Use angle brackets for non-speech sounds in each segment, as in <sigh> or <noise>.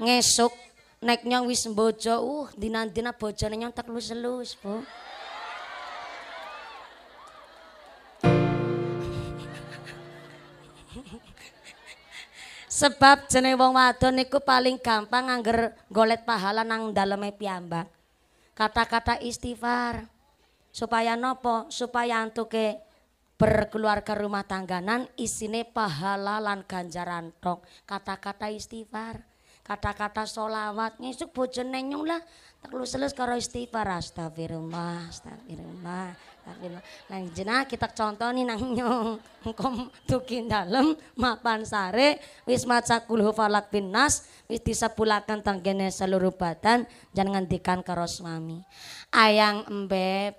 ngesuk naik nyong wis bojo uh nanti dina bojo nyong tak lu selus bu <laughs> Sebab jeneng wong wadon niku paling gampang angger golet pahala nang daleme piyambak. Kata-kata istighfar. Supaya nopo? Supaya antuke berkeluarga rumah tangganan isine pahala lan ganjaran tok. Kata-kata istighfar kata-kata solawat ngisuk bojone nenyung lah terlus-lus karo istighfar astagfirullah astagfirullah astagfirullah lan jenah kita nih nang nyung engko tukin dalem mapan sare wis maca kul falak binas wis disepulaken tanggene seluruh badan jangan ngendikan karo suami ayang embeb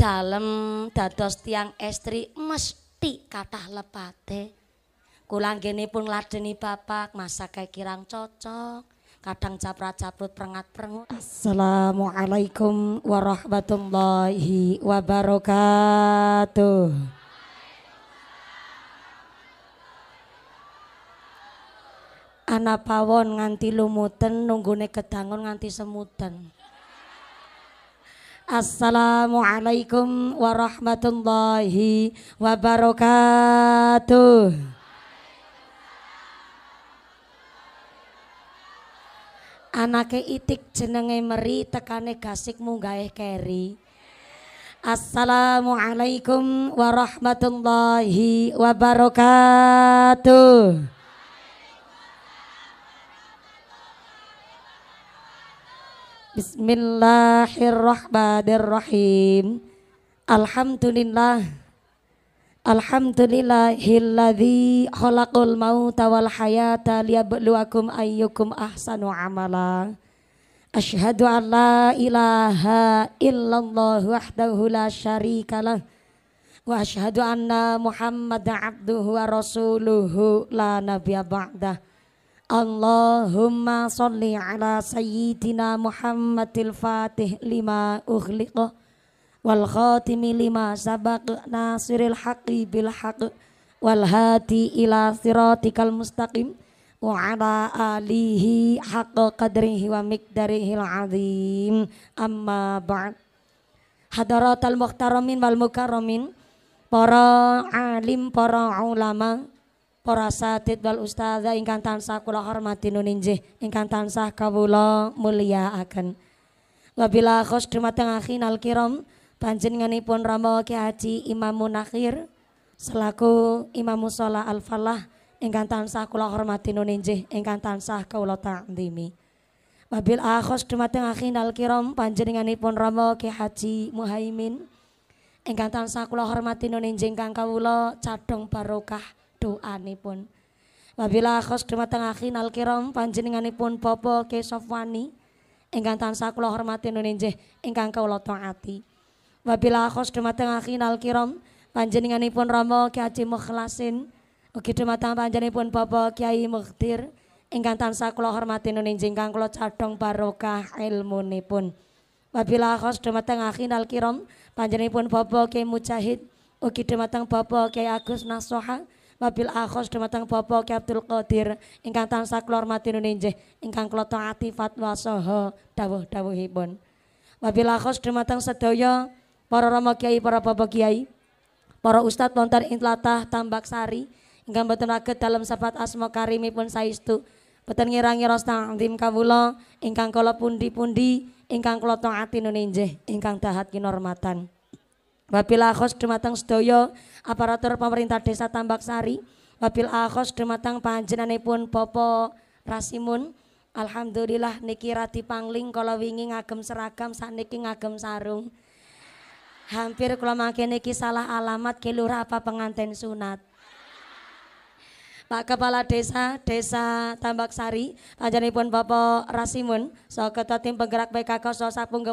dalem dados tiang estri mesti kata lepate Kula pun ngeladeni bapak kayak kirang cocok. Kadang caprat caprut perengat perengat. Assalamualaikum warahmatullahi wabarakatuh. anak pawon nganti lumuten nunggune gedangun nganti semuten. Assalamualaikum warahmatullahi wabarakatuh. Anake itik jenenge meri tekane gasik gawe keri. Assalamualaikum warahmatullahi wabarakatuh. Bismillahirrahmanirrahim. Alhamdulillah. Alhamdulillahilladzi khalaqul mauta wal hayata liyabluwakum ayyukum ahsanu amala. Asyhadu an la ilaha illallah wahdahu la syarikalah wa asyhadu anna Muhammad abduhu wa rasuluhu la nabiyya ba'dah. Allahumma salli ala sayyidina Muhammadil fatih lima ughliqah wal khatimi lima sabak nasiril haqi bil haq wal hati ila siratikal mustaqim wa ala alihi haqqa qadrihi wa al azim amma ba'd hadaratal muhtaramin wal mukarramin para alim para ulama para satid wal ustadza ingkang tansah kula hormati nuninjih ingkang tansah kawula akan wabila khos dumateng al kiram panjenenganipun Rama Haji Imam Munakhir selaku Imam Musala Al-Falah ingkang tansah kula hormati nuninjih ingkang tansah kula takdimi. Mabil akhos dumateng akhinal kiram panjenenganipun Rama Ki Haji Muhaimin ingkang tansah kula hormati nuninjih ingkang kawula cadhong barokah doanipun. Mabil akhos dumateng akhinal kiram panjenenganipun Bapak Ki Sofwani ingkang tansah kula hormati nuninjih ingkang kawula taati. Wabila akhos dumateng akhin alkiram panjenenganipun Rama Kyai Haji Mukhlasin ugi dumateng panjenenganipun Bapak Kiai Mukhtir ingkang tansah kula hormati nunjing jingkang kula cathong barokah ilmunipun. Wabila akhos dumateng akhin alkiram panjenenganipun Bapak kiai Mujahid ugi dumateng Bapak kiai Agus Nasoha wabil akhos dumateng Bapak Kyai Abdul Qadir ingkang tansah kula hormati nunjing ingkang kula taati fatwa saha dawuh-dawuhipun. Wabila akhos dumateng sedaya para rama kiai, para bapak kiai, para Ustad, lontar Intlatah tambak sari, ingkang boten waget dalam sahabat asma karimipun saistu. Boten ngira-ngira stangdim kawula ingkang kolo pundi-pundi ingkang kula taati nuninjih ingkang dahat kinormatan. Wabil akhos Dermatang Stoyo, aparatur pemerintah desa Tambak Sari, wabil akhos dumateng panjenenganipun Bapak Rasimun, Alhamdulillah niki rati pangling kalau wingi ngagem seragam niki ngagem sarung. Hampir kalau makin ini salah alamat kelurah apa pengantin sunat. Pak Kepala Desa Desa Tambak Sari panjenenganipun Bapak Rasimun So Ketua tim penggerak PKK saha pun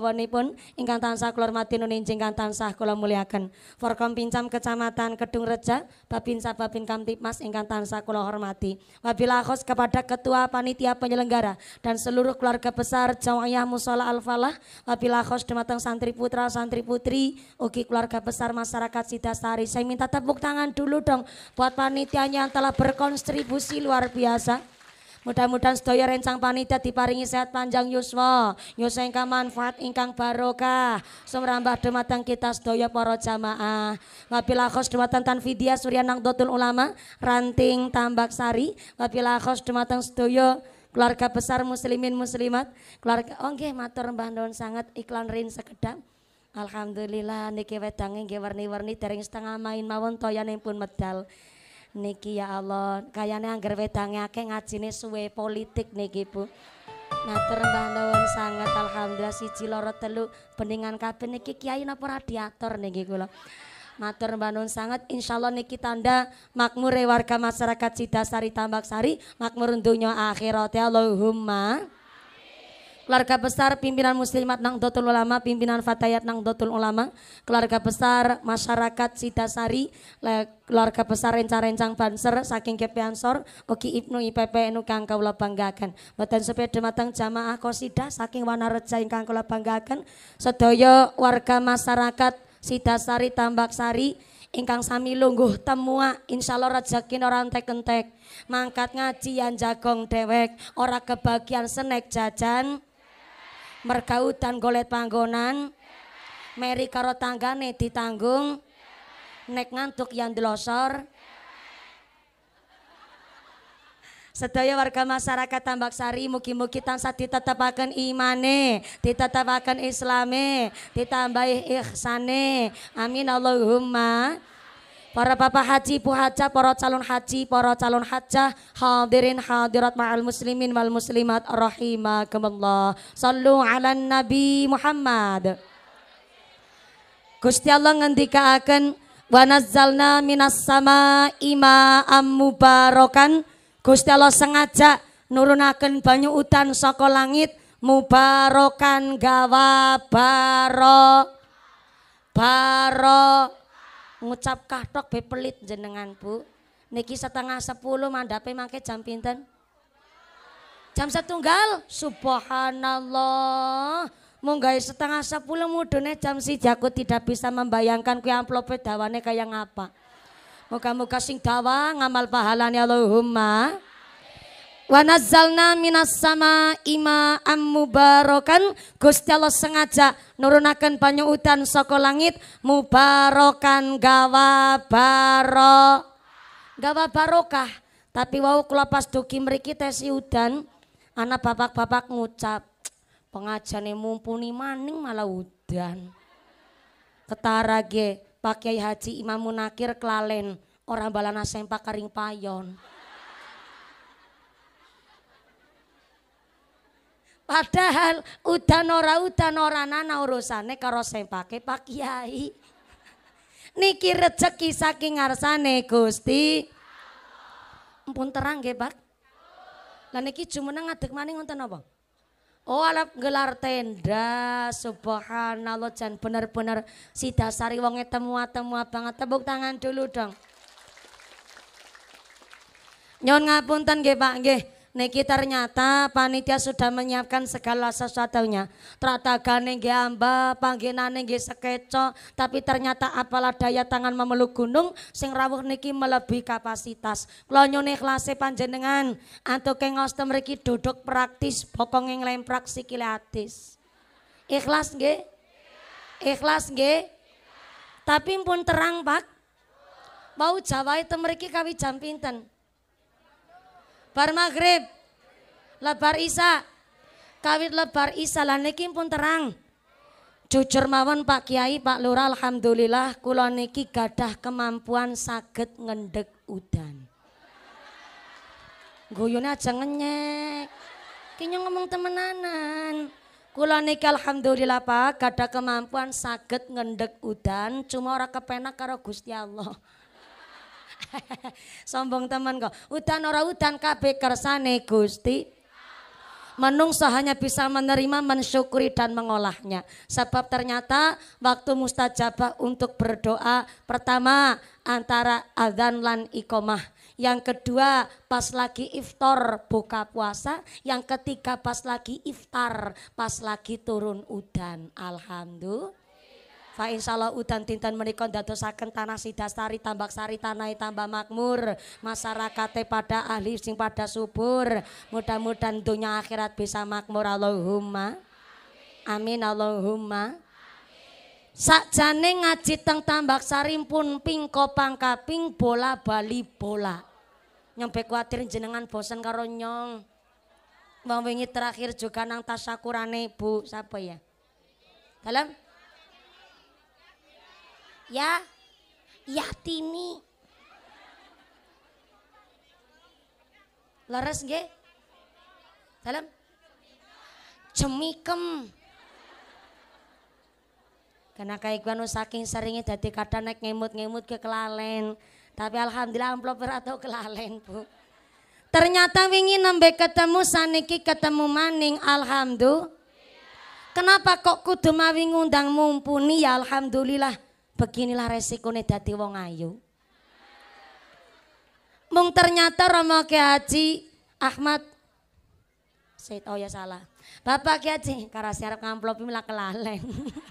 ingkan tansah keluar hormati nunin, jingkan tansah keluar muliakan. Forkom Pincam Kecamatan Kedung Reja Babinsa Babin Kamtipmas ingkan tansah keluar hormati wabila khos kepada ketua panitia penyelenggara dan seluruh keluarga besar Jamaah Musola Al-Falah wabila khos dematang santri putra santri putri ugi keluarga besar masyarakat Sidasari saya minta tepuk tangan dulu dong buat panitianya yang telah berkorban berkontribusi luar biasa. Mudah-mudahan sedaya rencang panitia diparingi sehat panjang yuswa, nyusa ingkang manfaat ingkang barokah. Sumrambah dematan kita sedaya para jamaah. Wabilah khos dumateng Tanfidia Suryanang Dotul Ulama, Ranting Tambak Sari, wabilah khos dematan sedaya keluarga besar muslimin muslimat, keluarga oh matur mbah nuwun sangat iklan rin sekedap. Alhamdulillah niki wedangin nggih warni-warni setengah main mawon pun medal niki ya Allah kayaknya angger wedange akeh ngajine suwe politik niki Bu Matur mbah nuwun sanget alhamdulillah siji loro telu beningan kabeh niki kiai napa radiator niki kula Matur mbah nuwun sanget insyaallah niki tanda makmure warga masyarakat Sidasari Tambaksari makmur donya akhirat ya Allahumma keluarga besar pimpinan muslimat nang dotul ulama, pimpinan fatayat nang dotul ulama, keluarga besar masyarakat sitasari keluarga besar rencang-rencang banser saking kepiansor, Oki Ibnu IPP nu kang kula banggakan. Mboten sepeda matang jamaah kosida saking Wanareja ingkang kula banggakan, sedaya warga masyarakat tambak Tambaksari ingkang sami lungguh temua insyaallah rezeki orang tek entek mangkat ngaji yang jagong dewek ora kebagian senek jajan mergaudan golet panggonan meri karo tanggane ditanggung nek ngantuk yang delosor Sedaya warga masyarakat Tambak Sari mugi-mugi tansah ditetepaken imane, ditetepaken islame, ditambah ihsane. Amin Allahumma. Para bapak haji, ibu haja, para calon haji, para calon hajah, hadirin hadirat ma'al muslimin wal muslimat rahimakumullah. Sallu ala nabi Muhammad. Gusti Allah ngendikaaken wa nazzalna minas sama'i ma'am mubarokan. Gusti Allah sengaja nurunaken banyu udan saka langit mubarokan gawa baro baro ngucap kathok be pelit jenengan Bu. Niki setengah sepuluh mandape mangke jam pinten? Jam setunggal. Subhanallah. Munggai setengah sepuluh mudune jam si jago tidak bisa membayangkan kue amplopnya dawane kayak apa Moga-moga sing dawa ngamal pahalanya Allahumma. Wa nazzalna minas sama ima barokan, Gusti Allah sengaja nurunaken banyu udan saka langit mubarakan gawa baro gawa barokah tapi wau kula pas duki mriki tesi udan anak bapak-bapak ngucap pengajane mumpuni maning malah udan ketara ge Pak Kiai Haji Imam Munakir kelalen orang balana sempak kering payon. Padahal udan ora udan ora nana urusane karo sing pake Pak Kiai. Niki rezeki saking ngarsane Gusti. Ampun terang nggih, Pak. Lah niki jumeneng ngadeg maning wonten apa? Oh alap gelar tenda, subhanallah dan bener-bener si dasari wonge temua-temua banget. Tepuk tangan dulu dong. Nyon ngapunten nggih Pak nggih. Niki ternyata panitia sudah menyiapkan segala sesuatunya. Tratagane nggih amba, panggenane nggih sekeco, tapi ternyata apalah daya tangan memeluk gunung sing rawuh niki melebihi kapasitas. Kula nyuwun ikhlase panjenengan, antuke ngostem mriki duduk praktis, bokonge nglemprak sikile atis. Ikhlas nggih? Ikhlas nggih? Tapi pun terang, Pak. Mau Jawa itu mriki kawi jam pinten? Bar maghrib. Lebar isa. Kawit lebar isa lan niki pun terang. Jujur mawon Pak Kiai, Pak Lurah alhamdulillah kula niki gadah kemampuan saged ngendek udan. Guyone aja ngenyek. kinyo ngomong temenanan. Kula niki alhamdulillah Pak gadah kemampuan saged ngendek udan, cuma ora kepenak karo Gusti Allah. <laughs> Sombong teman kok. Udan ora udan KB kersane Gusti menungso hanya bisa menerima, mensyukuri dan mengolahnya. Sebab ternyata waktu mustajabah untuk berdoa pertama antara adzan lan ikomah. Yang kedua pas lagi iftar buka puasa, yang ketiga pas lagi iftar, pas lagi turun udan. Alhamdulillah. Fa insyaallah udan dinten menika ndadosaken tanah tambak sari tanah e tambah makmur, masyarakate pada ahli sing pada subur. Mudah-mudahan dunia akhirat bisa makmur Allahumma. Amin Allahumma. Sakjane ngaji teng sarim pun pingko pangkaping bola bali bola. Nyampe kuatir jenengan bosan karo nyong. Wong wingi terakhir juga nang tasakurane Bu, sapa ya? Dalam Ya, yatimi Leres nggih? Dalam cemikem. Karena kayak kaikwan saking seringnya dari kadang naik ngemut-ngemut ke kelalen. Tapi alhamdulillah amplop atau kelalen, Bu. Ternyata wingi nembe ketemu saniki ketemu maning alhamdulillah. Kenapa kok kudu mawi ngundang mumpuni ya alhamdulillah beginilah resikone dadi wong ayu. Mung ternyata Romo Ki Haji Ahmad Said oh ya salah. Bapak Ki Haji karasi arep ini lah kelaleng.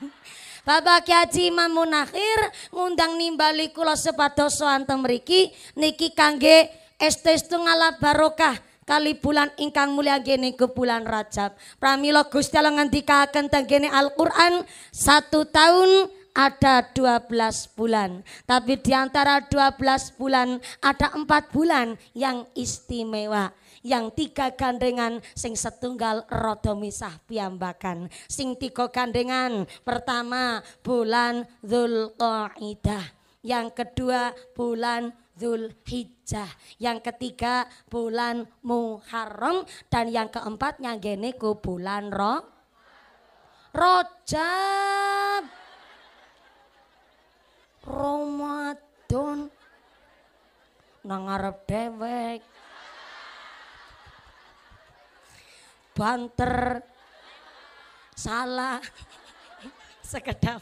<laughs> Bapak Ki Haji Imam Munakhir ngundang nimbali kula sepadoso soan temeriki, niki kangge estestu ngalap barokah kali bulan ingkang mulia gini ke bulan Rajab. Pramilo Gusti Allah ngendikaken tanggini Al-Qur'an satu tahun ada 12 bulan. Tapi di antara 12 bulan ada empat bulan yang istimewa. Yang tiga gandengan sing setunggal rodo misah piambakan. Sing tiga gandengan pertama bulan Zulqaidah. Yang kedua bulan Zulhijjah, yang ketiga bulan Muharram dan yang keempatnya geneku bulan Ro Rojak. Ramadan nang ngarep dewek banter salah sekedap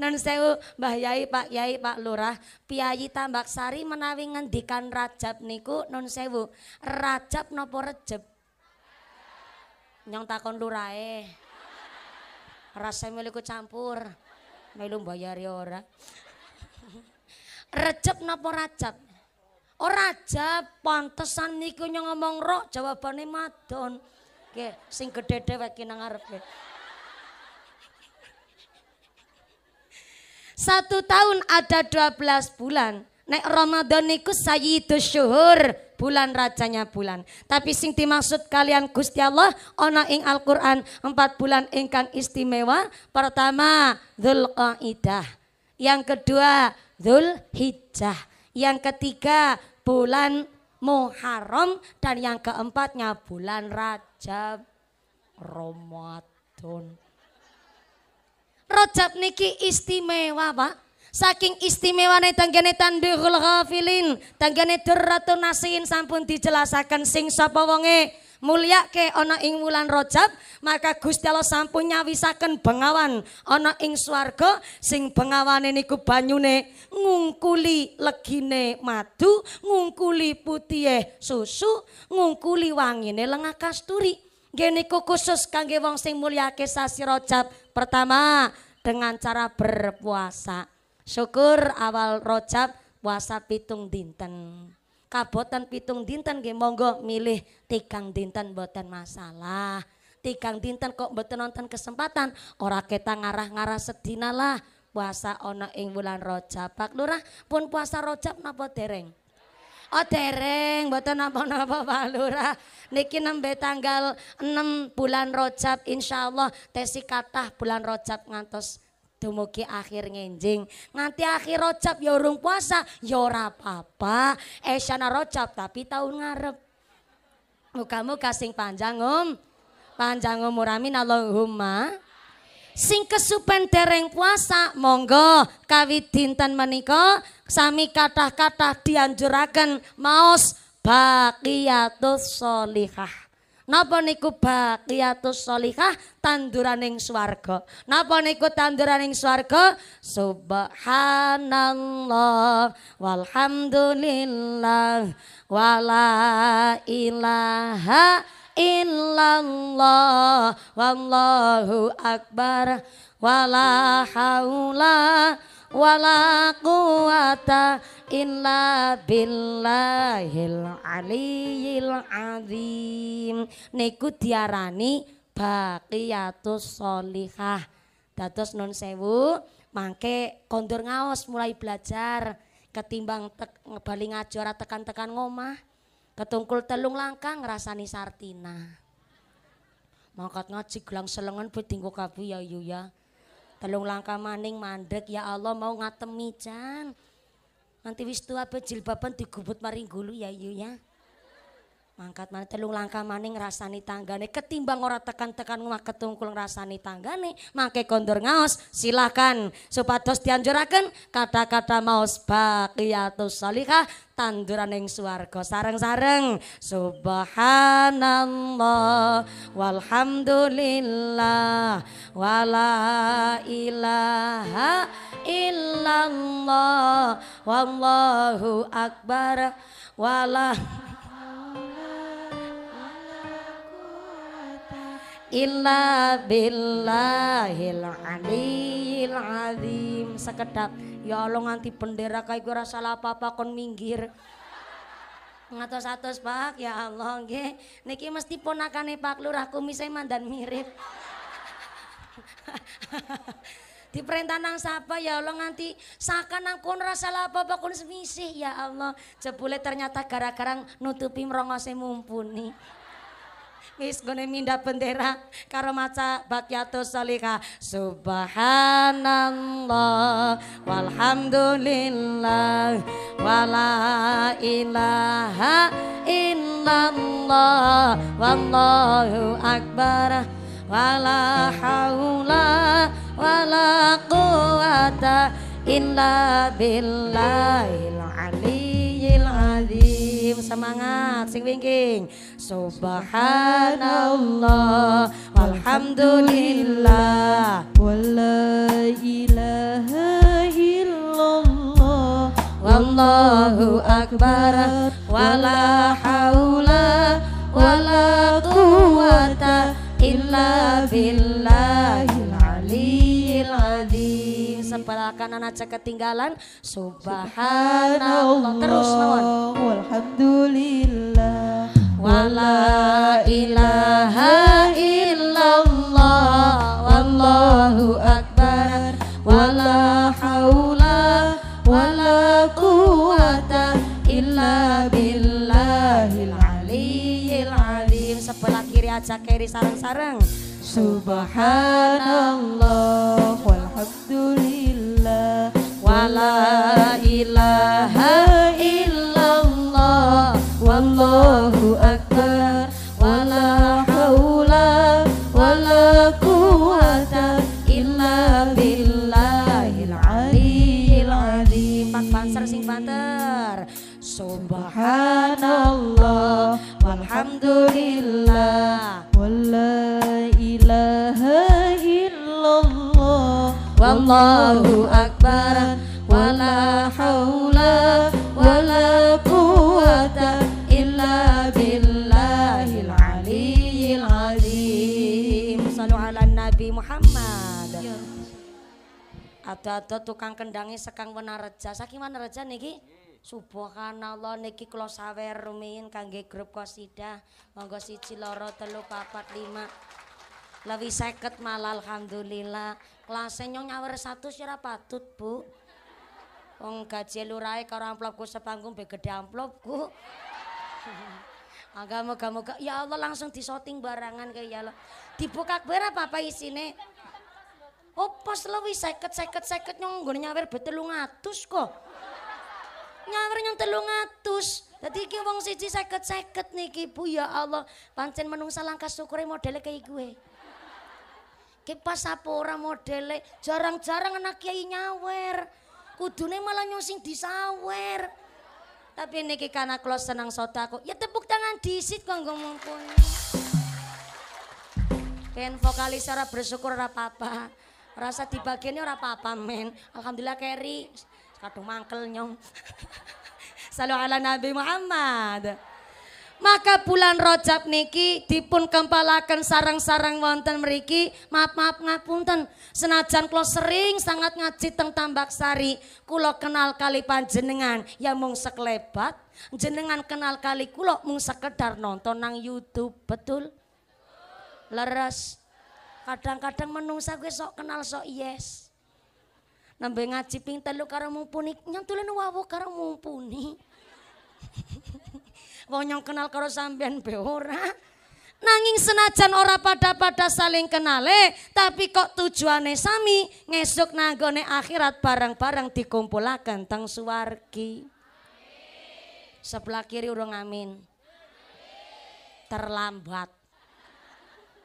nan sewu Mbah Yai Pak Yai Pak Lurah Piyayi sari menawi ngendikan Rajab niku non sewu Rajab nopo Rejeb nyong takon lurae rasa milikku campur melu mbayari ora. Rejab napa rajab? Ora oh, rajab, pantesan niku nyong ngomong rok jawabane madon. Ke sing gedhe dhewek ki nang ngarepe. Satu tahun ada 12 bulan. Nek Ramadan niku sayyidu syuhur, bulan rajanya bulan. Tapi sing dimaksud kalian Gusti Allah ana ing Al-Qur'an empat bulan ingkang istimewa. Pertama Dzulqa'idah. yang kedua Dzulhijjah, yang ketiga bulan Muharram dan yang keempatnya bulan Rajab Ramadan. Rajab niki istimewa, Pak. Saking istimewane tanggane tandhul ghafilin, tanggane durratu nasin sampun dijelasaken sing sapa wonge mulyake ana ing wulan Rajab, maka Gusti Allah sampun nyawisaken bengawan ana ing swarga sing bengawane niku banyune ngungkuli legine madu, ngungkuli putihe susu, ngungkuli wangine lengah kasturi. Nggih khusus kangge wong sing mulyake sasi Rajab. Pertama, dengan cara berpuasa. Syukur awal rojab puasa pitung dinten. kapotan pitung dinten nggih monggo milih tikang dinten boten masalah. Tikang dinten kok boten nonton kesempatan ora kita ngarah-ngarah sedina lah. Puasa ana ing wulan rojab. Pak Lurah pun puasa rojab napa dereng? Oh dereng, buatan napa-napa Pak Lurah. Niki nembe tanggal 6 bulan Rojab insyaallah tesi kathah bulan Rojab ngantos dumugi akhir ngenjing. Nganti akhir rojab ya urung puasa, ya ora apa-apa. Esyana rojab tapi tahun ngarep. muka muga sing panjang um. Panjang umur amin Allahumma. Sing kesupen dereng puasa, monggo kawit dinten meniko sami kata kata dianjurakan maos baqiyatus solihah. Napa niku baqiyatus sholihah tanduraning swarga. Napa niku tanduraning swarga? Subhanallah walhamdulillah wala ilaha illallah wallahu akbar wala haula wala quwata illa billahil aliyil azim niku diarani baqiyatus sholihah dados nun sewu mangke kondur ngaos mulai belajar ketimbang tek, ngebali ngajar tekan-tekan ngomah ketungkul telung langkah ngrasani sartina mangkat ngaji gelang selengan buat dinggo kabu ya yu ya telung langkah maning mandek ya Allah mau ngatemi can nanti wis tua bejil baban digubut maring gulu ya yu ya mangkat mana telung langkah maning rasani tanggane ketimbang orang tekan-tekan ngomah ketungkul rasani tanggane mangke kondor ngaos silakan supados dianjurakan kata-kata maos atau salihah tanduran yang suargo sareng-sareng subhanallah walhamdulillah wala ilaha illallah wallahu akbar wala illa billahil aliyil azim sekedap ya Allah nganti bendera kayak gue rasa apa-apa kon minggir ngatos atos pak ya Allah nge. niki mesti ponakane Pak Lurah kumise mandan mirip <laughs> di perintah nang sapa ya Allah nganti saka nang kon rasa apa-apa kon semisih ya Allah jebule ternyata gara-gara nutupi merongose mumpuni nangis gone mindah bendera karo maca bakyatus salika subhanallah walhamdulillah wala ilaha illallah wallahu akbar wala haula wala quwata illa billahil aliyyil azim semangat sing wingking subhanallah walhamdulillah wala ilaha illallah wallahu akbar wala haula wala quwata illa billah anak cek ketinggalan. Subhanallah. Terus nawan alhamdulillah Wala ilaha illallah. Wallahu akbar. Wala haula wala quwata illa billahil aliyil alim. Sebelah kiri aja kiri sarang-sarang. Subhanallah. Walhamdulillah. Alhamdulillah wala ilaha illallah wallahu akbar wala haula wala quwata illa billahil aliyil azim Pak Panser sing banter Subhanallah walhamdulillah wala ilaha wallahu akbar wala haula wala quwata illa billahil aliyil azim sallu ala nabi Muhammad ada-ada ya. tukang kendangi sekang wanareja saking wanareja niki Subhanallah niki kula sawer rumiyin kangge grup kosidah monggo siji loro telu papat lima Lewi seket malah alhamdulillah. Kelasnya nyong nyawer satu siapa patut, Bu. Wong gaji lurai karo amplopku sepanggung be gede amplopku. Agak ah, kamu ya Allah langsung disoting barangan kayak ya Allah. Dibuka kak apa apa isine? Oh pos lewi seket seket seket nyong gue nyawer betelung atus kok. Nyawer nyong telung atus. Dadi iki wong siji seket seket niki Bu ya Allah. Pancen menungsa langkah syukure modele kayak gue kipas apa ora modele jarang-jarang anak kiai nyawer kudune malah nyosing disawer tapi niki karena klo senang aku ya tepuk tangan disit kok nggak mumpuni pen vokalis ora bersyukur ora apa-apa rasa di bagiannya ora apa-apa men alhamdulillah Kerry kadung mangkel nyong <laughs> salam ala Nabi Muhammad maka bulan Rojab niki dipun kempalakan sarang-sarang wonten meriki maaf-maaf ngapunten senajan klo sering sangat ngaji teng Tambak Sari kulo kenal kali panjenengan ya mung sekelebat jenengan kenal kali kulo mung sekedar nonton nang YouTube betul leres kadang-kadang menungsa gue sok kenal sok yes nambah ngaji ping telu karo mumpuni nyantulin wawo karo mumpuni wong kenal karo sampean be ora. Nanging senajan ora pada-pada saling kenale, tapi kok tujuane sami ngesuk nanggone akhirat barang-barang dikumpulakan tang suwargi. Sebelah kiri urung amin. Terlambat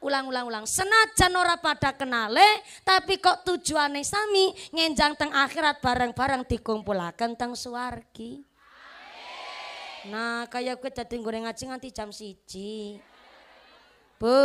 ulang-ulang-ulang. Senajan ora pada kenale, tapi kok tujuane sami ngenjang teng akhirat bareng-bareng dikumpulaken tang suwargi. Nah, kayak gue dadi goreng ngaji nganti jam siji. Bu,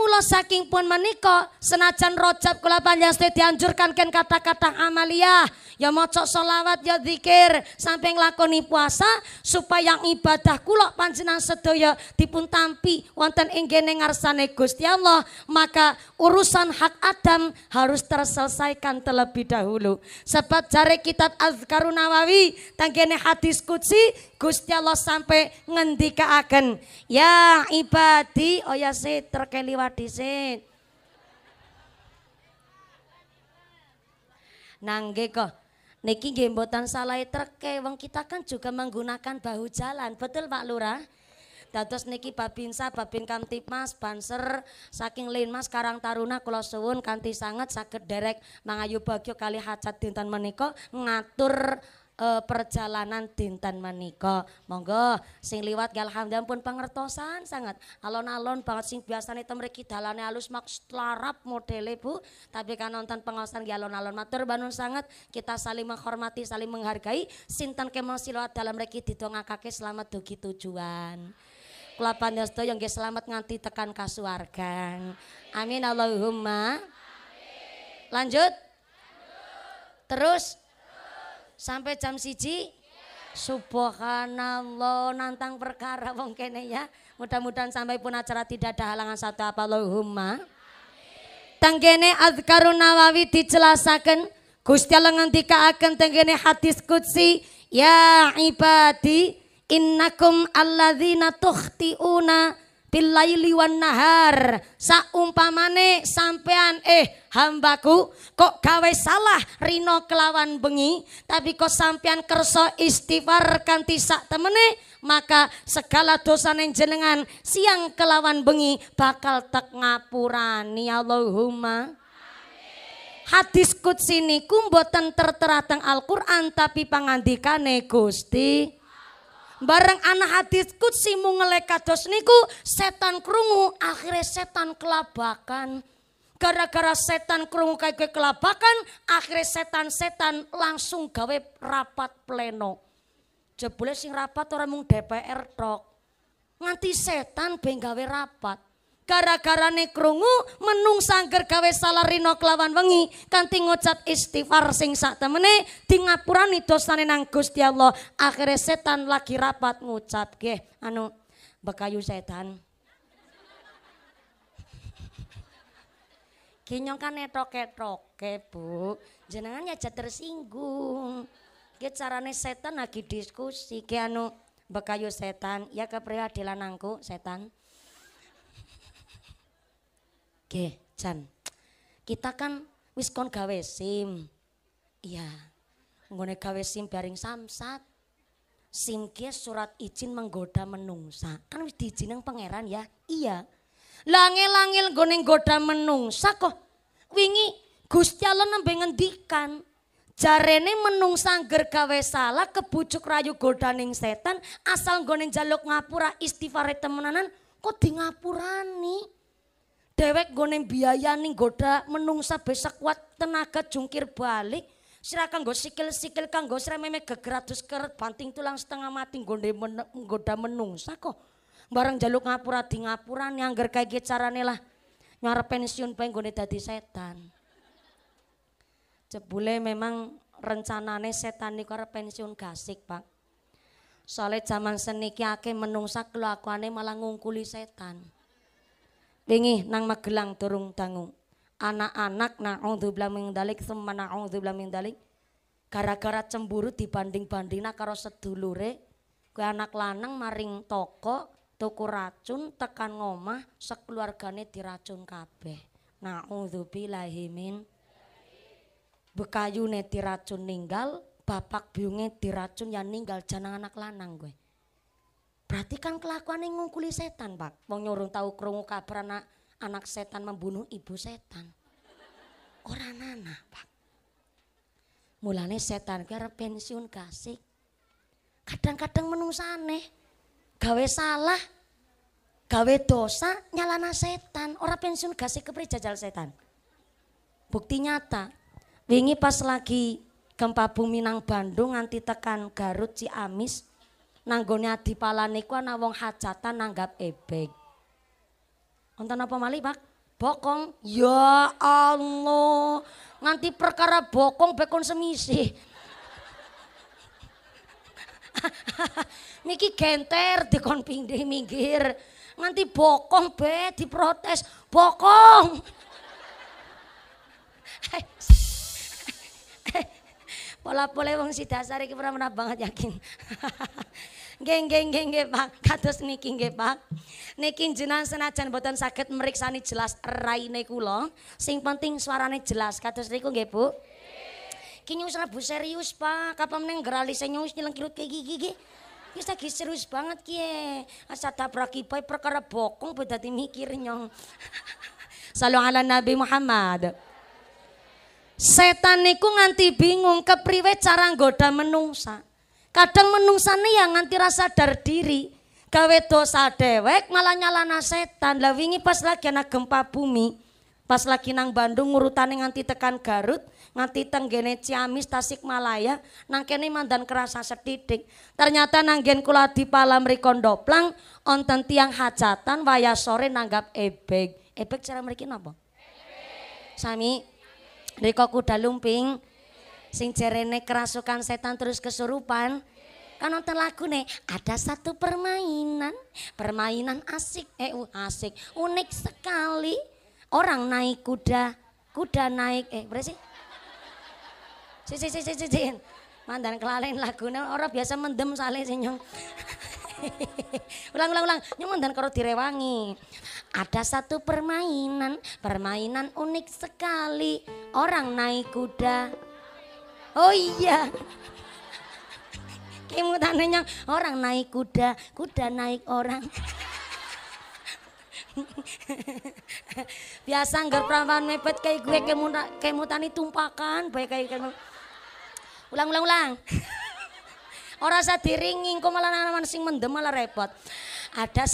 Mula saking pun menika senajan rojab kula panjang sedih dianjurkan ken kata-kata amalia ya maca solawat ya zikir sampai nglakoni puasa supaya ibadah kula panjenengan sedaya dipun tampi wonten ing kene ngarsane Gusti Allah maka urusan hak Adam harus terselesaikan terlebih dahulu sebab jare kitab Azkarun Nawawi tanggene hadis kudsi Gusti Allah sampai agen "Ya ibadi, oh ya sih terkeliwat dhisik." Nangge kok Niki nggih salai salah e wong kita kan juga menggunakan bahu jalan, betul Pak Lurah? Dados niki Babinsa, Babin Kamtipmas, Banser saking mas, Karang Taruna kula suwun kanti sangat sakit derek mangayu baju kali hajat dinten meniko ngatur uh, perjalanan dinten menika. Monggo sing liwat ya alhamdulillah pun pengertosan sangat. Alon-alon banget sing biasane temriki dalane alus mak larap modele Bu, tapi kan nonton pengawasan ya alon-alon matur banun sangat. Kita saling menghormati, saling menghargai sinten kemau siloat dalam reki didongakake selamat dugi tujuan. Kula panjenengan yang selamat nganti tekan kasuargan Amin Allahumma. Amin. Lanjut. Terus sampai jam siji Subhanallah nantang perkara wong kene ya. Mudah-mudahan sampai pun acara tidak ada halangan satu apa Allahumma. Tenggene azkarun nawawi dijelasaken Gusti Allah ngendikaaken tenggene hadis qudsi ya ibadi innakum alladzina tukhtiuna billaili wan nahar saumpamane sampean eh hambaku kok gawe salah rino kelawan bengi tapi kok sampean kerso istighfar kanti sak temene maka segala dosa neng jenengan siang kelawan bengi bakal tek ngapurani Allahumma Hadis kudsi niku mboten tertera teng Al-Qur'an tapi pangandikane Gusti Bareng anak hadis kutsi mu ngelek kados niku setan krungu akhirnya setan kelabakan. Gara-gara setan krungu kayak kelabakan akhirnya setan-setan langsung gawe rapat pleno. Jebule sing rapat orang mung DPR tok. Nganti setan ben gawe rapat gara gara nekrungu menung sangger gawe salah rino kelawan wengi kanthi ngucap istighfar sing sak temene di ngapurani dosane nang Gusti Allah akhirnya setan lagi rapat ngucap ge anu bekayu setan <laughs> Kinyong kan etoke troke bu, jenengan aja ya tersinggung. Ki carane setan lagi diskusi, ke anu bekayu setan, ya kepriadilan angku setan. Oke, Chan, Kita kan wis kon gawe SIM. Iya. Nggone gawe SIM bareng samsat. SIM ki surat izin menggoda menungsa. Kan wis yang pangeran ya. Iya. Langil-langil nggone goda menungsa kok. Wingi Gusti Allah nembe ngendikan jarene menung sangger gawe salah kebujuk rayu godaning setan asal nggone jaluk ngapura istighfar temenanan kok di ngapurani Dewek gue biaya nih goda menungsa besok kuat tenaga jungkir balik. silakan gue sikil-sikil kan kanggo memek kegeratus keret panting tulang setengah mati gue men, goda menungsa kok. Bareng jaluk ngapura di ngapura kayak gitu caranya lah. nyara pensiun pengen gue dadi setan. Cepule memang rencanane setan nih karena pensiun gasik, Pak. soalnya zaman seniki akeh menungsa kelakuane malah ngungkuli setan. Wingi nang Magelang turung dangu. Anak-anak na'udzubillah min dalik, semma na'udzubillah min dalik. Gara-gara cemburu dibanding-bandingna karo sedulure, kue anak lanang maring toko tuku racun tekan ngomah sekeluargane diracun kabeh. Na'udzubillahi min bekayune diracun ninggal, bapak biunge diracun ya ninggal jangan anak lanang gue. Berarti kan kelakuan yang ngungkuli setan, Pak. Mau nyuruh tahu kerungu kabar anak, anak setan membunuh ibu setan. Orang nana, Pak. Mulane setan biar pensiun kasih. Kadang-kadang aneh, gawe salah, gawe dosa nyalana setan, Orang pensiun kasih kepri jajal setan. Bukti nyata, wingi pas lagi gempa bumi nang Bandung nganti tekan Garut Ciamis nanggone di niku ana wong hajatan nanggap ebek. Wonten apa malih, Pak? Bokong. Ya Allah. Nganti perkara bokong bekon semisi. Miki <laughs> genter dikon pinggir minggir. Nganti bokong be diprotes, bokong. <laughs> Pola-pola wong si dasar iki pernah banget yakin. <laughs> Geng-geng geng nggih Pak. Kados niki nggih Pak. Niki jenengan senajan boten saged meriksani jelas raine kula, sing penting suarane jelas. Kados niku nggih Bu. Ki nyus rabu serius Pak. Kapan meneng geralise nyus nyeleng kilut kayak gigi-gigi. Ki lagi serius banget kie, Asa tabraki bae perkara bokong beda mikir nyong. <laughs> Salam ala Nabi Muhammad. Setan niku nganti bingung kepriwe cara goda menungsa. Kadang menungsane yang nganti rasa dar diri. Gawe dosa dewek malah nyalana setan. Lah wingi pas lagi anak gempa bumi, pas lagi nang Bandung ngurutane nganti tekan Garut, nganti tenggene Ciamis, Tasikmalaya, nang kene mandan kerasa setidik. Ternyata nanggen kula dipala mriku ndoplang onten tiang hajatan waya sore nanggap ebek. Ebek cara mriki napa? Sami Riko kuda lumping Sing jerene kerasukan setan terus kesurupan. Kan nonton lagu nih, ada satu permainan, permainan asik, eh asik, unik sekali. Orang naik kuda, kuda naik, eh berapa sih? Si si si si si, si. mandan kelalen lagune orang biasa mendem saling senyum <laughs> ulang ulang ulang nyong mandan kalau direwangi. Ada satu permainan, permainan unik sekali. Orang naik kuda, Oh iya. Kemutannya yang orang naik kuda, kuda naik orang. Biasa nggak perawan mepet kayak gue kemutan tani tumpakan baik kayak kamu. Ulang ulang ulang. Orang saya diringin, kok malah nanaman sing mendem malah repot. Ada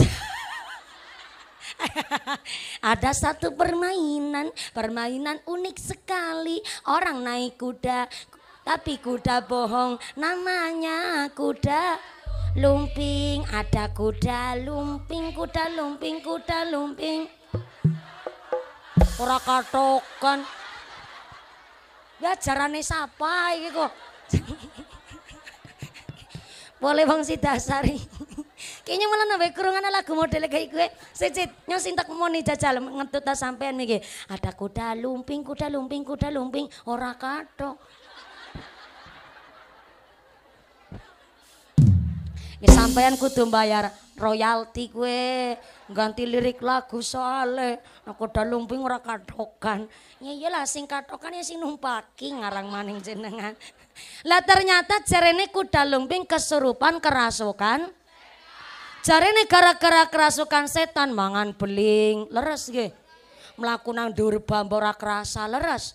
ada satu permainan, permainan unik sekali. Orang naik kuda, tapi kuda bohong namanya kuda lumping ada kuda lumping kuda lumping kuda lumping ora katokan ya jarane sapa iki kok <laughs> boleh bang si dasari <laughs> kayaknya malah nambah kurungan lagu model kayak gue secit nyong sintak mau nih jajal ngetut sampean mikir ada kuda lumping kuda lumping kuda lumping ora katok Ya sampean kudu bayar royalti kue ganti lirik lagu soale nek udah lumping ora katokan ya iyalah sing katokan ya sing numpaki ngarang maning jenengan lah ternyata jarene kuda lumping kesurupan kerasukan jarene gara-gara kerasukan setan mangan beling leres ge Melakukan nang borak bambu kerasa leres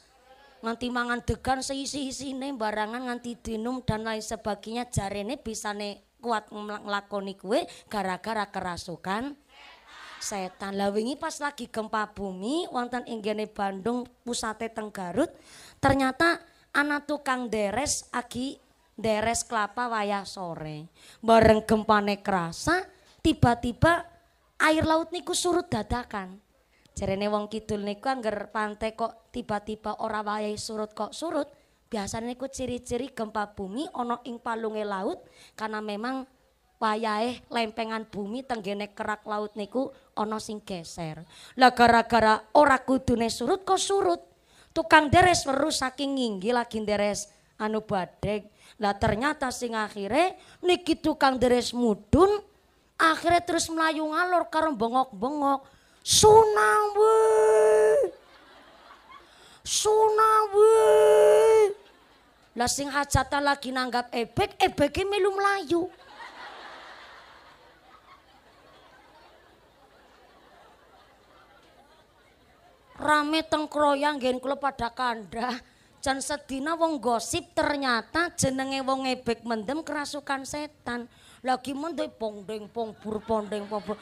nganti mangan degan seisi-isine barangan nganti dinum dan lain sebagainya jarene bisane kuat ngelakoni kue gara-gara kerasukan setan. Lah wingi pas lagi gempa bumi wonten ing Bandung pusate teng Garut, ternyata ana tukang deres agi deres kelapa wayah sore. Bareng gempane kerasa, tiba-tiba air laut niku surut dadakan. Jarene wong kidul niku angger pantai kok tiba-tiba ora waya surut kok surut biasanya ku ciri-ciri gempa bumi ono ing palunge laut karena memang wayahe lempengan bumi tenggene kerak laut niku ono sing geser. Lah gara-gara ora kudune surut kok surut. Tukang deres weru saking nginggi lagi deres anu badek. Lah ternyata sing akhire niki tukang deres mudun akhirnya terus melayu ngalor karo bengok-bengok. Tsunami. Tsunami. Lah sing hajatan lagi nanggap ebek, ebeke melu melayu. Rame tengkroyang gen kula pada kanda. Jan sedina wong gosip ternyata jenenge wong ebek mendem kerasukan setan. Lagi pong pur pongbur pondeng pongbur.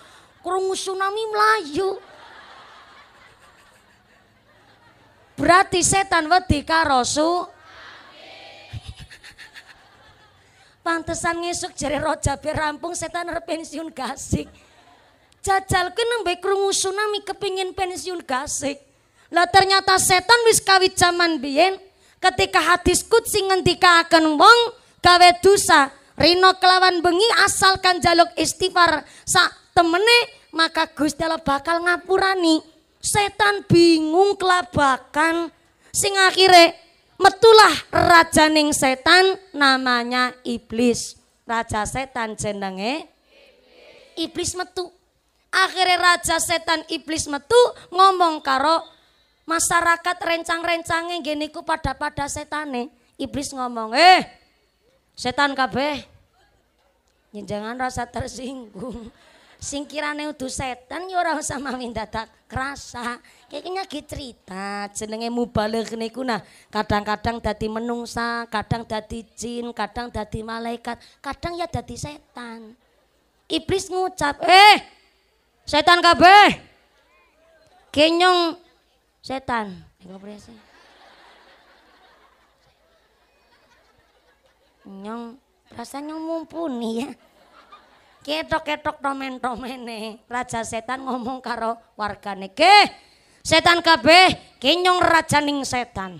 Krungu tsunami melayu. Berarti setan wedi karo su Pantesan ngesuk jare roja rampung setan arep pensiun gasik. Jajal kuwi nembe krungu tsunami kepingin pensiun gasik. Lah ternyata setan wis kawit jaman biyen ketika hadis kutsi akan wong gawe dosa Rino kelawan bengi asalkan jaluk istighfar sak temene maka Gusti Allah bakal ngapurani. Setan bingung kelabakan sing akhirnya metulah raja ning setan namanya iblis. Raja setan jenenge iblis. metu. Akhirnya raja setan iblis metu ngomong karo masyarakat rencang-rencangnya gini ku pada pada setane. Iblis ngomong, eh setan kabeh. Jangan rasa tersinggung singkirane udu setan ya ora usah mawin dadak kerasa. Kayaknya gitu cerita jenenge mubalik niku kuna, kadang-kadang dadi menungsa, kadang dadi jin, kadang dadi malaikat, kadang ya dadi setan. Iblis ngucap, "Eh, setan kabe, Kenyong setan. Nyong, rasanya mumpuni ya ketok-ketok tomen-tomene raja setan ngomong karo wargane ke setan kabeh kinyong raja ning setan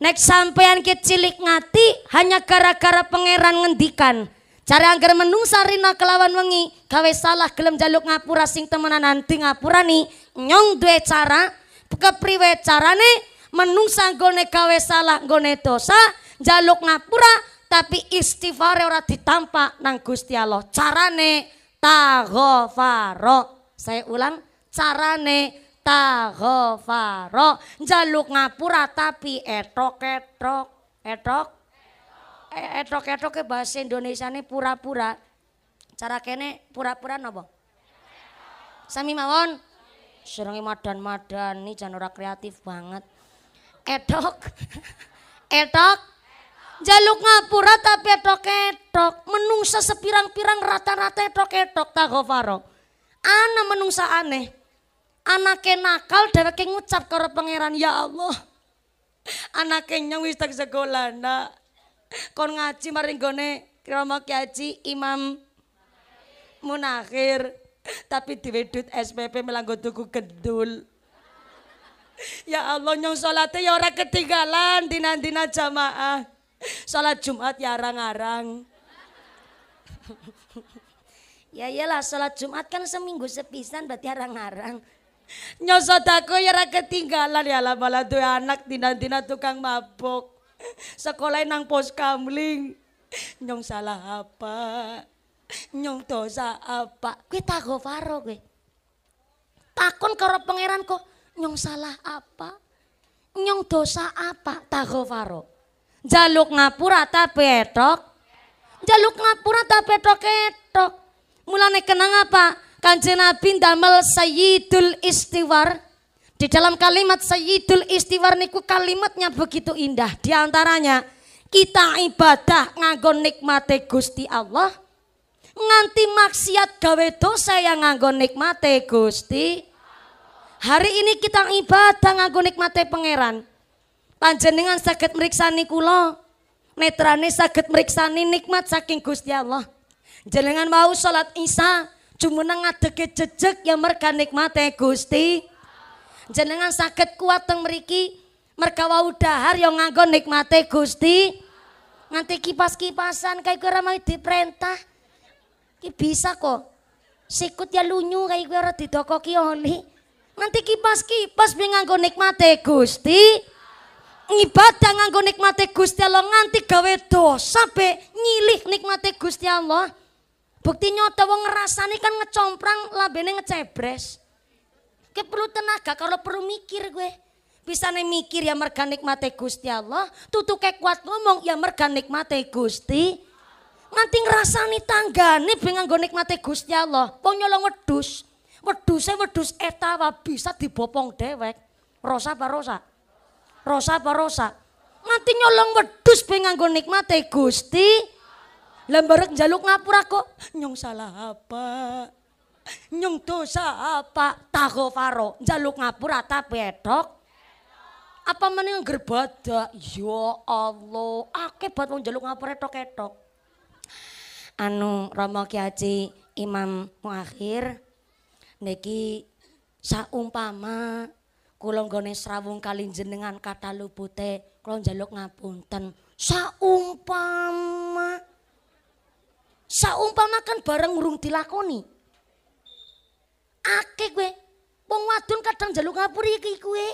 nek sampean kecilik ngati hanya gara-gara pangeran ngendikan cara angger menungsa rina kelawan wengi gawe salah gelem jaluk ngapura sing temenan nanti ngapura nih nyong duwe cara kepriwe carane menungsa gone gawe salah gone dosa jaluk ngapura tapi istighfar ora ditampak nang Gusti Allah. Carane taghfaro. Saya ulang, carane taghfaro. Jaluk ngapura tapi etok-etok, etok e, etok-etok ke bahasa Indonesia ini pura-pura. Cara kene pura-pura nopo? Sami mawon. Serangi madan-madan ini jangan kreatif banget. Etok. <laughs> etok Jaluk ngapura tapi etok-etok. Menungsa sepirang-pirang rata-rata etok-etok tak kofaro Ana menungsa aneh. anak ke nakal ke ngucap karo pangeran, "Ya Allah, <laughs> anaknya nyang wis tak segolana. Kon ngaji maring gone kromo kiaji Imam Munakhir, tapi diwedut SPP melanggo tuku gedul <laughs> Ya Allah nyong solatnya ya ora ketinggalan dinan-dinan jamaah. Sholat Jumat ya arang-arang. ya iyalah sholat Jumat kan seminggu sepisan berarti arang-arang. Nyosot aku ya ketinggalan ya lah malah tuh anak tina-tina tukang mabok. Sekolah nang pos kamling. Nyong salah apa? Nyong dosa apa? Kue tak faro kue. Takon karo pangeran kok nyong salah apa? Nyong dosa apa? Tak faro. Jaluk ngapura ta petok. Jaluk ngapura ta petok ketok. Mulane kenang apa? Kanjeng Nabi damel Sayyidul Istiwar. Di dalam kalimat Sayyidul Istiwar niku kalimatnya begitu indah. Di antaranya kita ibadah nganggo nikmate Gusti Allah nganti maksiat gawe dosa yang nganggo nikmate Gusti. Hari ini kita ibadah nganggo nikmate pangeran. Panjenengan sakit meriksani kula. Netrane sakit meriksani nikmat saking Gusti Allah. Jenengan mau sholat Isya cuma ngadege jejek yang mereka nikmate Gusti. Jenengan sakit kuat teng meriki mereka wau dahar yang nganggo nikmate Gusti. Nganti kipas-kipasan kayak gue ramai diperintah. Ki bisa kok. Sikut ya lunyu kayak gue ora didokoki oli. Nganti kipas-kipas bingang nikmate Gusti ngibadah nganggo nikmate Gusti Allah nganti gawe dosa be nyilih nikmate Gusti Allah. Bukti nyata wong ngerasani kan ngecomprang labene ngecebres. Ke perlu tenaga kalau perlu mikir gue. Bisa nih mikir ya merga nikmate Gusti Allah, tutuke kuat ngomong ya merga nikmate Gusti. Nganti ngerasani nih ben nganggo nikmate Gusti Allah. Wong nyolong wedhus. Wedhuse wedhus etawa bisa dibopong dewek. Rosa apa rosa? Rosa apa rosa? mati nyolong wedus pe gue nikmati Gusti. Lembarek jaluk ngapura kok nyong salah apa? Nyong dosa apa? tago faro jaluk ngapura tapi edok Apa mana yang gerbada Ya Allah, akeh mau jaluk jaluk ngapura edok edok Anu Rama kiaci Imam Muakhir niki saumpama kula nggone serabung kali jenengan kata lupute klon jaluk ngapunten saumpama saumpama kan bareng urung dilakoni Ake gue, wong wadon kadang jaluk ngapuri iki gue.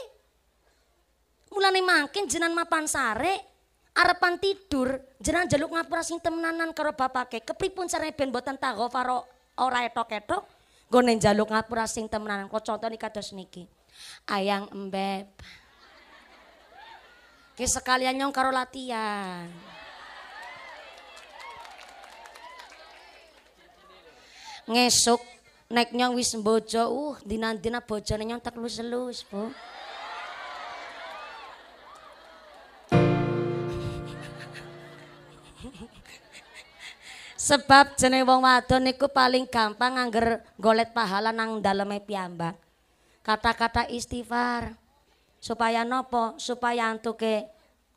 mulane mangkin jenan mapan sare arepan tidur jenan jaluk ngapura sing temenanan karo bapake kepripun carane ben boten faro ora etok-etok nggone njaluk ngapura sing temenanan kok contone kados niki ayang embeb. kesekalian sekalian nyong karo latihan. Ngesuk naik nyong wis bojo, uh dinantina dina nyong tak lu selus Bu. Sebab jeneng wong wadon niku paling gampang angger golet pahala nang daleme piyambak kata-kata istighfar supaya nopo supaya antuke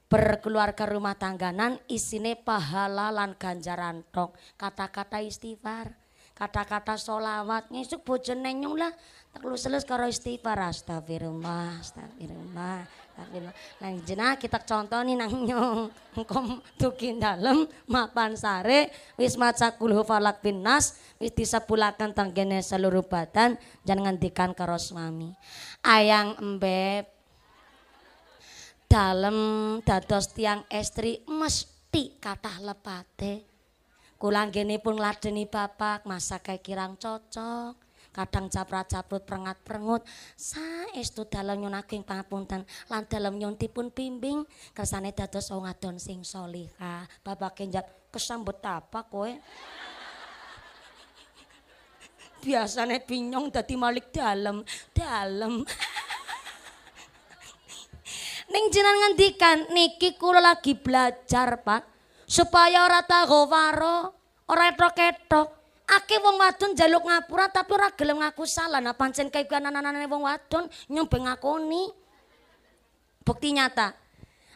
berkeluarga rumah tangganan isine pahala lan ganjaran tok kata-kata istighfar kata-kata solawat ngisuk bojone nyung lah terus selus karo istighfar astagfirullah astagfirullah Nang nah, jenah kita contoh nih nang nyong engkom tukin dalem mapan sare wis maca kulhu falak binas wis disepulakan tanggene seluruh badan jangan ngendikan karo suami. Ayang embeb dalem dados tiang estri mesti kathah lepate. Kula nggene pun ngladeni bapak kayak kirang cocok kadang caprat caprut perengat-perengut saestu dalem nyun ageng pangapunten lan dalem nyun tipun bimbing kersane dados wong adon sing soliha bapak kenjat kesambut apa kowe <laughs> biasanya binyong dadi malik dalam dalem <laughs> Ning jenengan ngendikan niki kula lagi belajar, Pak, supaya ora tahu waro, ora ketok-ketok. Ake wong wadon jaluk ngapura tapi ora gelem ngaku salah. Nah pancen kuwi anak-anakane wong wadon nyembeh ngakoni. Bukti nyata.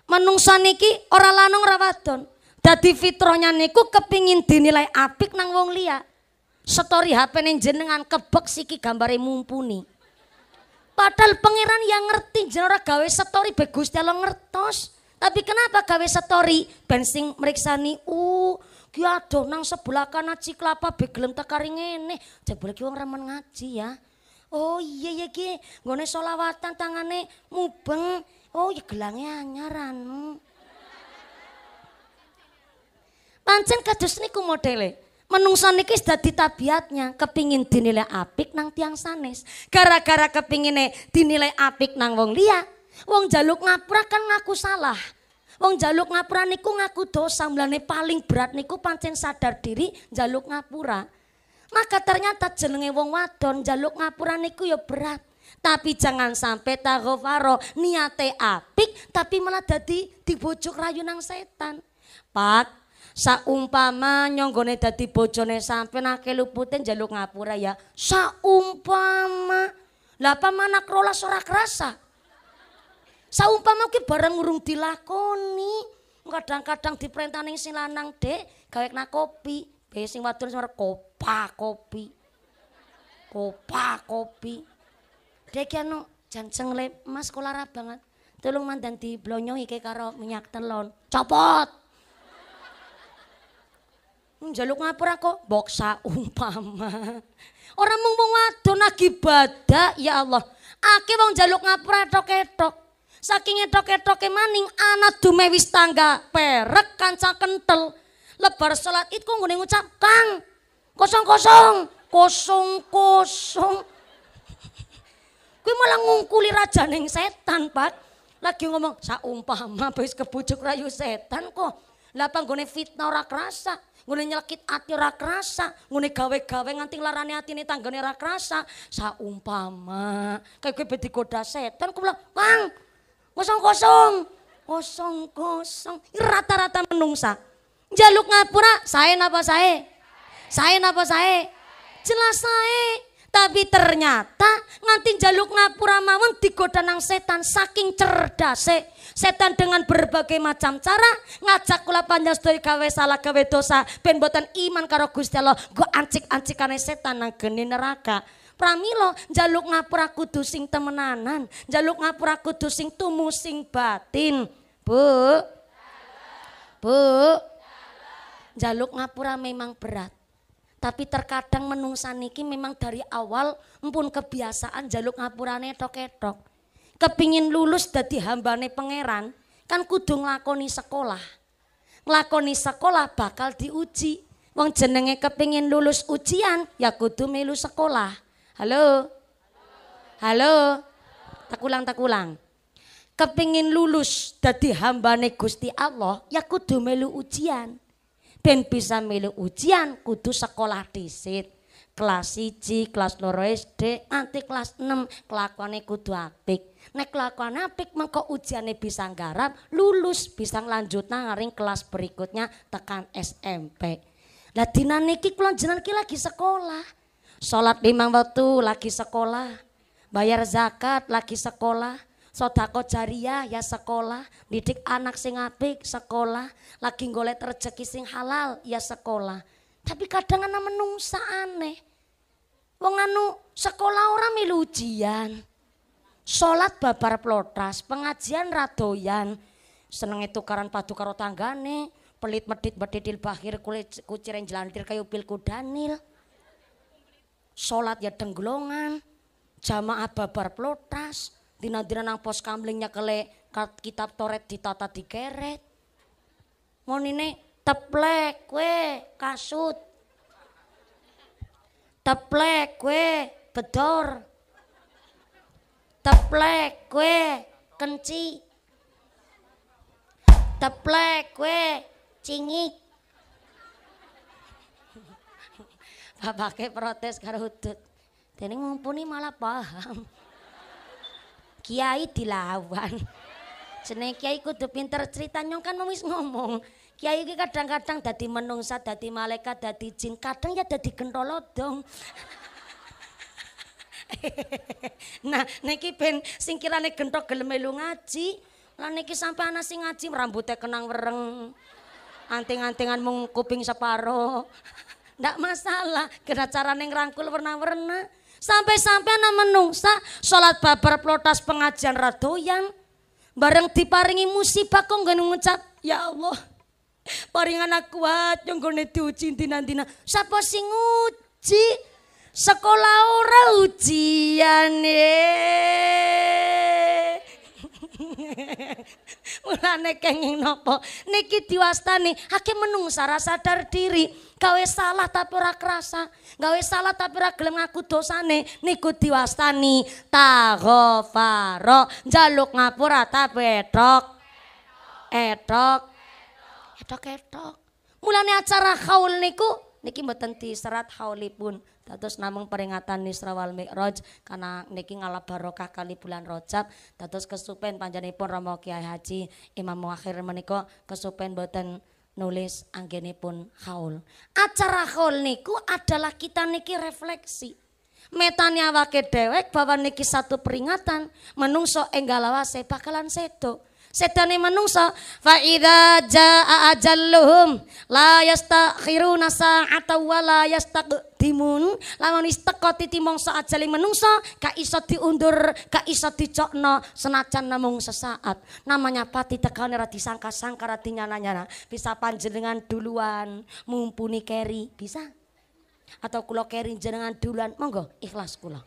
Menungsa niki ora lanang ora wadon. Dadi fitrahnya niku kepingin dinilai apik nang wong liya. Story HP ning jenengan kebek siki gambare mumpuni. Padahal pangeran yang ngerti jenora ora gawe story be Gusti ngertos. Tapi kenapa gawe story ben sing mriksani uh Ki dong nang sebelah kanan Ciklapa be gelem tekaring ngene. Jebule ki wong remen ngaji ya. Oh iya iya ki, nggone solawatan tangane mubeng. Oh ya gelangnya nyaran. anu. Pancen kados niku modele. Menungso niki wis dadi tabiatnya, kepingin dinilai apik nang tiang sanes. Gara-gara nih dinilai apik nang wong liya, wong jaluk ngaprak kan ngaku salah. Wong jaluk ngapura niku ngaku dosa, mlane paling berat niku pancen sadar diri jaluk ngapura. Maka ternyata jenenge wong wadon jaluk ngapura niku ya berat. Tapi jangan sampai taghofaro niate apik tapi malah dadi dibujuk rayu nang setan. Pak, saumpama nyonggone dadi bojone sampean akeh lupute njaluk ngapura ya. Saumpama. Lah pamanak rolas ora kerasa. Saumpama ki bareng ngurung dilakoni, kadang-kadang diperintahne sing lanang, "Dek, gawe nak kopi." Be sing wadon sing kopa kopi. Kopa kopi. Dek anu janceng le, Mas kolara banget. Tolong mandan diblonyong iki karo minyak telon. Copot. Njaluk ngapura kok boksa umpama. Ora mung wadon lagi badak ya Allah. Aki wong njaluk ngapura tok ketok. Saking edok etoke maning anak dume wis tangga perek kanca kentel. Lebar salat id ku ngucap, "Kang, kosong-kosong, kosong-kosong." Kuwi malah ngungkuli neng setan, Pak. Lagi ngomong, "Saumpama wis kebujuk rayu setan kok. Lah panggone fitnah ora kerasa, ngene nyelekit ati ora krasa, ngene gawe-gawe nganti larane atine tanggane ora krasa. Saumpama kaya kowe digoda setan, kowe bilang, "Kang, kosong kosong kosong kosong rata-rata menungsa jaluk ngapura saya napa saya saya napa saya jelas saya tapi ternyata nganti jaluk ngapura mawon digoda nang setan saking cerdas setan dengan berbagai macam cara ngajak kula panjang sedoi gawe salah gawe dosa ben iman karo Gusti Allah go ancik-ancikane setan nang geni neraka Pramilo jaluk ngapura kudu sing temenanan, jaluk ngapura kudu sing tumusing batin. Bu. Bu. jaluk ngapura memang berat. Tapi terkadang menungsa niki memang dari awal mpun kebiasaan jaluk ngapurane tok etok Kepingin lulus dadi hambane pangeran, kan kudu nglakoni sekolah. Nglakoni sekolah bakal diuji. Wong jenenge kepingin lulus ujian ya kudu melu sekolah. Halo? Halo? Takulang takulang. Kepingin lulus dadi hambane Gusti Allah, ya kudu melu ujian. Ben bisa melu ujian kudu sekolah disit. Kelas siji, kelas loro SD, nanti kelas 6 kelakuannya kudu apik. Nek kelakuan apik mengko ujiannya bisa garap lulus bisa lanjut ngaring kelas berikutnya tekan SMP. Nah dinane iki kula lagi sekolah sholat limang waktu lagi sekolah, bayar zakat lagi sekolah, sodako jariah ya sekolah, didik anak sing apik sekolah, lagi golek rezeki sing halal ya sekolah. Tapi kadang anak menungsa aneh. Wong anu sekolah orang milu ujian. sholat babar pelotas, pengajian radoyan. itu karan padu karo tanggane, pelit medit medit bahir kulit kucir yang jelantir kayu pilku danil. sholat ya denglongan, jamaah babar pelotas, dina-dina nang pos kamlingnya kele kitab toret ditata dikeret, monine, teplek we kasut. Teplek we bedor. Teplek we kenci. Teplek we cingik. Bapake protes karo udut. Dene ngumpuni malah paham. Kiai dilawan. jeneng kiai kudu pinter ceritanya kan wis ngomong. Kiai iki kadang-kadang dadi menungsa, dadi malaikat, dadi jin, kadang ya dadi gentolo dong. <laughs> nah, niki ben singkirane gentok gelem melu ngaji, lan niki sampe ana sing ngaji rambutnya kenang wereng. Anting-antingan mung kuping separo ndak masalah. Kira cara neng rangkul warna-warna. Sampai-sampai anak menungsa, sholat babar pelotas pengajian radoyan. Bareng diparingi musibah kok nggak ngucap, ya Allah. Paringan aku kuat, yang gue uji nanti-nanti. Siapa sih nguji Sekolah ora ujian, nih <laughs> Mulane kenging nopo niki diwastani akeh menungsa rasa sadar diri, gawe salah tapi ora kerasa, gawe salah tapi ora gelem ngaku dosane niku diwastani taghfaro, njaluk ngapura tapi etok. Etok. Etok etok. Mulane acara haul niku niki mboten diserat haulipun. Dados namung peringatan Isra wal Mi'raj karena niki ngalap barokah kali bulan Rajab dados kesupen panjenipun Rama Kiai Haji Imam Muakhir menika kesupen boten nulis anggenipun haul. Acara haul niku adalah kita niki refleksi. Metanya wakil dewek bahwa niki satu peringatan menungso enggalawase bakalan sedo sedane manungsa fa idza jaa ajalluhum la yastakhiruna sa'ata wa la yastaqdimun lamun isteka titi mangsa ajali manungsa ka iso diundur ka iso dicokno senajan namung sesaat namanya pati tekane ra disangka-sangka ra dinyana-nyana bisa panjenengan duluan mumpuni keri bisa atau kula keri jenengan duluan monggo ikhlas kula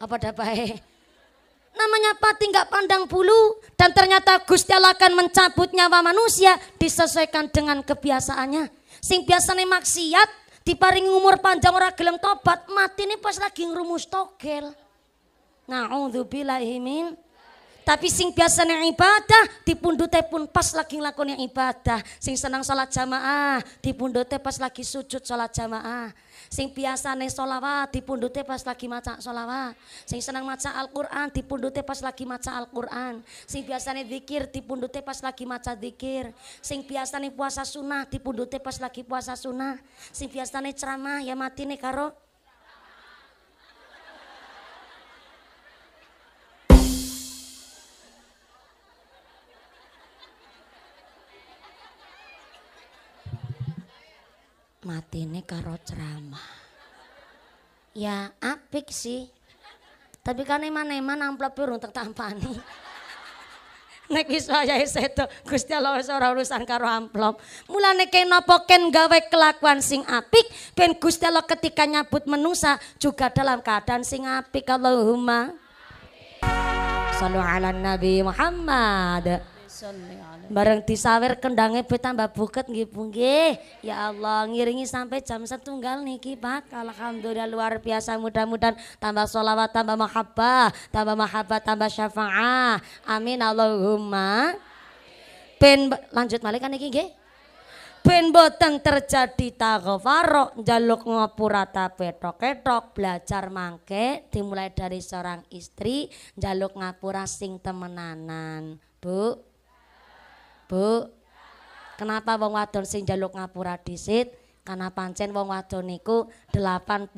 apa baik namanya pati nggak pandang bulu dan ternyata Gusti Allah akan mencabut nyawa manusia disesuaikan dengan kebiasaannya. Sing biasanya maksiat diparingi umur panjang orang gelem tobat mati ini pas lagi ngerumus togel. Na'udzubillahi imin tapi sing biasanya ibadah dipundute pun pas lagi yang ibadah. Sing senang salat jamaah dipundute pas lagi sujud salat jamaah. Sing biasane solawat dipundute pas lagi maca solawat. Sing senang maca Al-Quran dipundute pas lagi maca Al-Quran. Sing biasane dikir dipundute pas lagi maca dikir. Sing biasane puasa sunnah dipundute pas lagi puasa sunnah. Sing biasane ceramah ya mati nih karo mati ini karo ceramah. Ya apik sih. Tapi kan eman-eman amplop burung untuk tampani. <laughs> Nek wis itu sedo, Gusti Allah wis ora urusan karo amplop. Mulane kenapa ken gawe kelakuan sing apik ben Gusti Allah ketika nyabut menusa juga dalam keadaan sing apik Allahumma. Sallu ala Nabi Muhammad. Bareng disawer kendangnya be tambah buket nggih Ya Allah ngiringi sampai jam setunggal niki Pak. Alhamdulillah luar biasa mudah-mudahan tambah sholawat tambah mahabbah, tambah mahabbah tambah syafaah. Amin Allahumma. pen lanjut malih kan iki nggih. ben boteng terjadi jaluk jaluk ngapurata petok-ketok belajar mangke dimulai dari seorang istri jaluk ngapura sing temenanan Bu Bu? Kenapa wong wadon sing njaluk ngapura disit? Karena pancen wong wadon niku 86%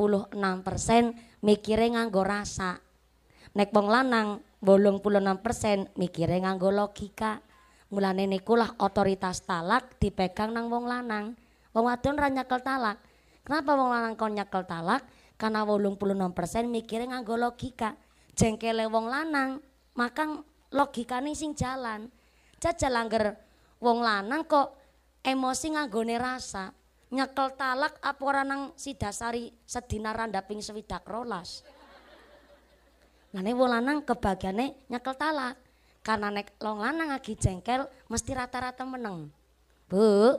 mikire nganggo rasa. Nek wong lanang 86% mikire nganggo logika. Mulane niku lah otoritas talak dipegang nang wong lanang. Wong wadon ra nyekel talak. Kenapa wong lanang kon nyekel talak? Karena 86% mikire nganggo logika. Jengkele wong lanang, makang logikane sing jalan jajal langgar wong lanang kok emosi nganggone rasa nyekel talak apa ora nang sidasari sedina ping sewidak rolas. ini wong lanang kebagiane nyekel talak. Karena nek long lanang lagi jengkel mesti rata-rata meneng. Bu.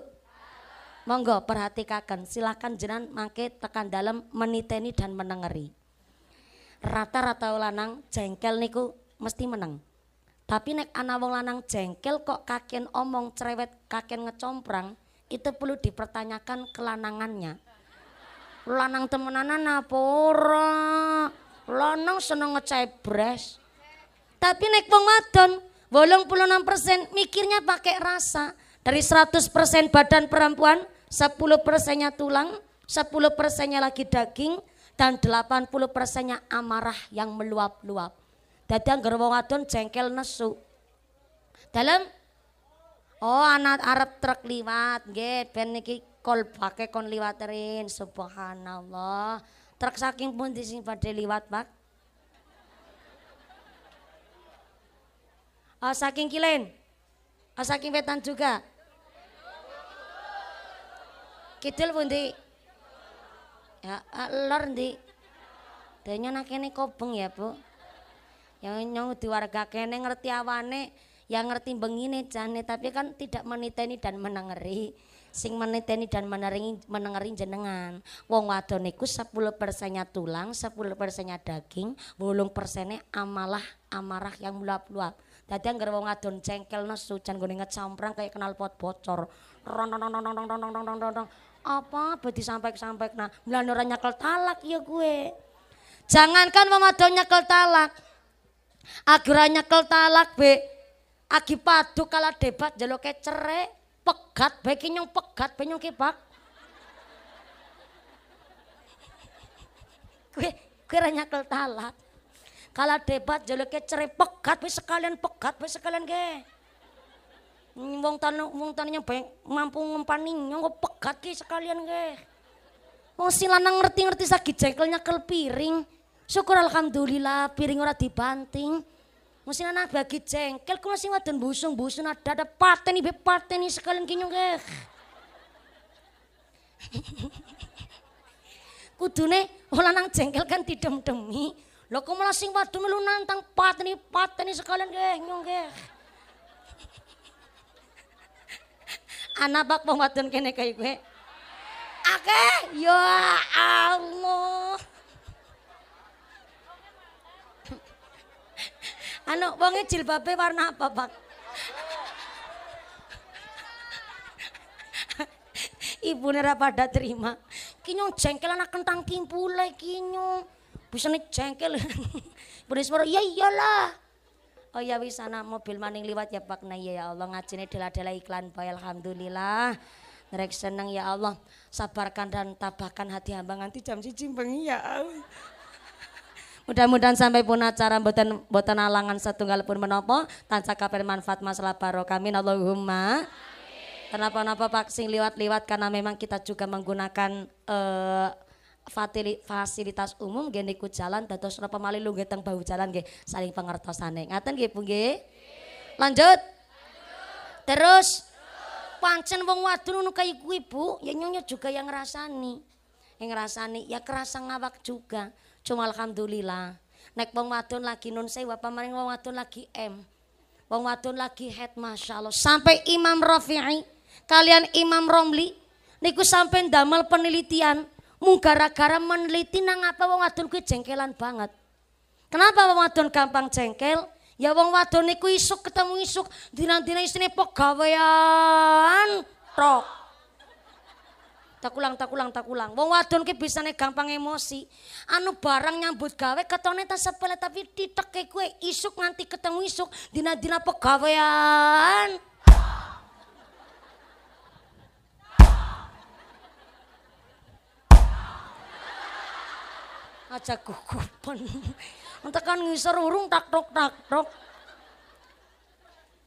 Monggo perhatikan silahkan jenan mangke tekan dalam meniteni dan menengeri. Rata-rata lanang jengkel niku mesti meneng. Tapi nek ana wong lanang jengkel kok kakin omong cerewet kakin ngecomprang, itu perlu dipertanyakan kelanangannya. Lanang temenanan apa ora? Lanang seneng ngecebres. Tapi nek wong wadon persen mikirnya pakai rasa. Dari seratus persen badan perempuan, sepuluh persennya tulang, sepuluh persennya lagi daging, dan delapan puluh persennya amarah yang meluap-luap. Dadang gerwo wadon cengkel nesu. Dalam Oh anak Arab truk liwat nggih ben niki kol pake kon rin subhanallah. Truk saking pun sing pada liwat, Pak. Oh, ah, saking kilen. Oh, saking wetan juga. Kidul di, Ya, ah, lor ndi? nak ini kobeng ya, Bu yang nyong di warga kene ngerti awane yang ngerti bengine jane tapi kan tidak meniteni dan menengeri sing meniteni dan menengeri menengeri jenengan wong wadon iku 10 persennya tulang 10 persennya daging bolong persennya amalah amarah yang meluap-luap Tadi anggar wong adon cengkel nes sujan gue inget samprang kayak kenal pot bocor. Ron apa bedi sampai sampai nah melan orang nyakel talak ya gue. Jangankan mama nyakel talak, akhirnya kel talak be. Agi padu kala debat jalo kecere. Pegat bae ki nyong pegat bae nyong ki Kue, <laughs> Kowe nyekel talak. Kala debat jalo kecere pegat be sekalian pegat be sekalian ke. Wong tanah wong tanahnya bae mampu ngempani nyong pegat ki sekalian ke. Wong silana ngerti-ngerti sakit, jengkelnya kel piring. Syukur alhamdulillah piring ora dibanting. Mesin anak bagi jengkel kula sing wadon busung-busung ada ada pateni be pateni sekalian kinyung ke. Eh. <laughs> Kudune ora nang jengkel kan didem-demi. Lho kok malah sing wadon melu nantang pateni pateni sekalian ke nyung ke. Anak bak wong kene kaya kowe. Ake? ya Allah. Anu wonge jilbabe warna apa, Pak? Ibu nera pada terima. Kinyong jengkel anak kentang kimpule kinyong. Busane jengkel. Bune Semoro, iya iyalah. Oh ya wis ana mobil maning liwat ya Pak. Nah iya ya Allah ngajine dela-dela iklan bae alhamdulillah. Nerek seneng ya Allah. Sabarkan dan tabahkan hati hamba nganti jam siji bengi ya Allah. Mudah-mudahan sampai pun acara boten boten alangan setunggal pun menopo tancak kaper manfaat masalah barokah amin Allahumma. Kenapa-napa Pak sing liwat-liwat karena memang kita juga menggunakan eh, fasilitas umum gini ku jalan terus napa malih lu teng bahu jalan gini saling pangertosane. Ngaten gini pun nggih? Lanjut. Terus pancen wong wadun ngono kayak ibu ya nyonya juga yang ngerasani Yang ngerasani ya kerasa ngawak juga. Cuma alhamdulillah. Nek wong wadon lagi nun sewa pamaring wong wadon lagi M. Wong wadon lagi head Masya Allah. Sampai Imam Rafi'i kalian Imam Romli niku sampai damel penelitian mung gara-gara meneliti nang apa wong wadon kuwi jengkelan banget. Kenapa wong wadon gampang jengkel? Ya wong wadon niku isuk ketemu isuk, dinang-dinang isine pegawean tok takulang takulang takulang wong wadon ki bisane gampang emosi anu barang nyambut gawe ketone ta sepele tapi diteke kue isuk nganti ketemu isuk dina-dina pegawean aja gugupan tekan ngisor urung tak tok tak tok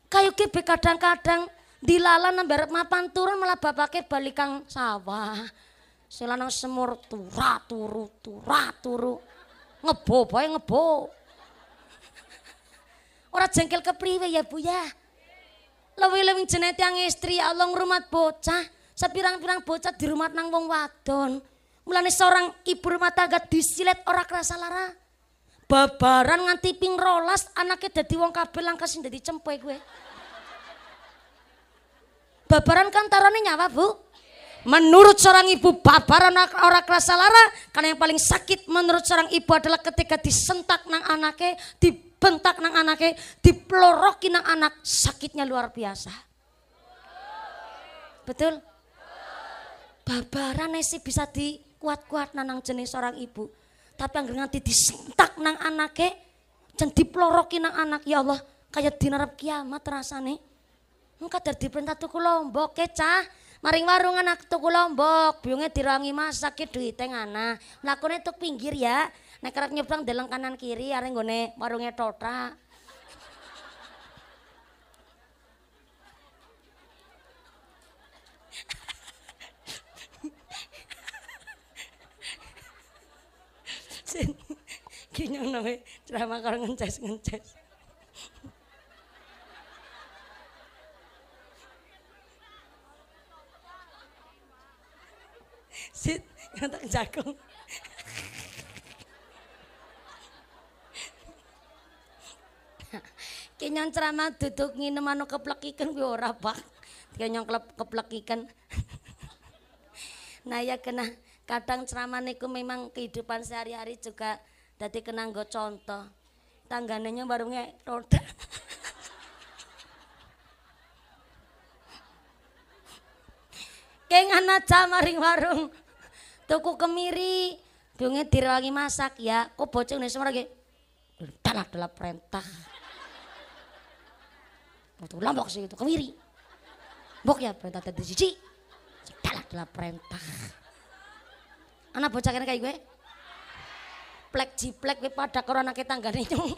kayu ki kadang-kadang di lalanan mapan turun malah bapake balikang sawah. nang semur turah turu turah turu. Ngebo bae ngebo. Ora jengkel kepriwe ya Bu ya. Lewi-lewi jenete yang istri ya Allah ngrumat bocah. Sepirang-pirang bocah di rumah nang wong wadon. Mulane seorang ibu rumah tangga disilet ora kerasa lara. Babaran nganti ping rolas anaknya dadi wong kabel langkasin dadi cempe gue. Babaran kan taruhannya nyawa bu. Menurut seorang ibu babaran orang kerasa lara karena yang paling sakit menurut seorang ibu adalah ketika disentak nang anaknya, dibentak nang anaknya, diplorokin nang anak, sakitnya luar biasa. Betul? Babaran sih bisa dikuat-kuat nang jenis seorang ibu. Tapi yang nanti disentak nang anaknya, dan diplorokin nang anak, ya Allah kayak dinarap kiamat rasane. Engka dadi perintah tuku lombok kecah. Maring warungan anak tuku lombok, biungnya dirangi masak ki duit ngana. melakukannya tuk pinggir ya. Nek kerep nyebrang deleng kanan kiri areng nggone warunge totra. <laughs> Sing kinyang namanya, ceramah kalau ngeces-ngeces. Ganteng jagung. Kenyang ceramah duduk nginem anu keplek ikan gue ora pak. Kenyang keplek nah ya kena kadang ceramah niku memang kehidupan sehari-hari juga dadi kena nggo contoh. Tangganenya baru nge roda. Kenyang aja maring warung. tuku kemiri dunge direwangi masak ya kok bocah semua lagi, dan adalah perintah Waktu lombok sih itu kemiri bok ya perintah tadi cici dan adalah perintah anak bocah kayak gue plek jiplek gue pada korona anak tangga nyong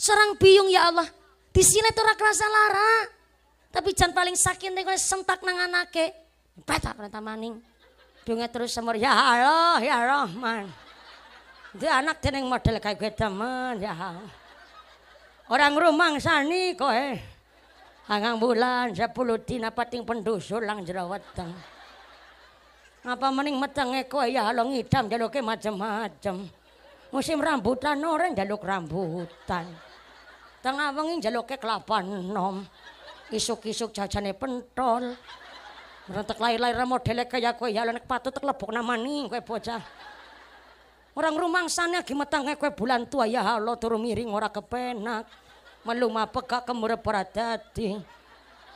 serang biung ya Allah di sini tuh rasa lara tapi jangan paling sakit nih sentak nang anake perintah perintah maning Dunge terus semur, ya Allah, ya Rahman. Itu anak jeneng model kayak gue teman, ya Allah. Orang rumang sani kok eh. Angang bulan, sepuluh dina pating pendusul lang jerawat teng. Apa mending meteng eko ya Allah ngidam jaluknya e macem-macem. Musim rambutan orang jaluk rambutan. Tengah wengi jaluknya e kelapa nom. Isuk-isuk jajane pentol. Merentek lahir-lahir modele kaya kowe ya lenek patut nama namani kowe bocah. Orang rumangsane gimetang kowe bulan tua ya halo turu miring ora kepenak. Melu apa kemurep ora dadi.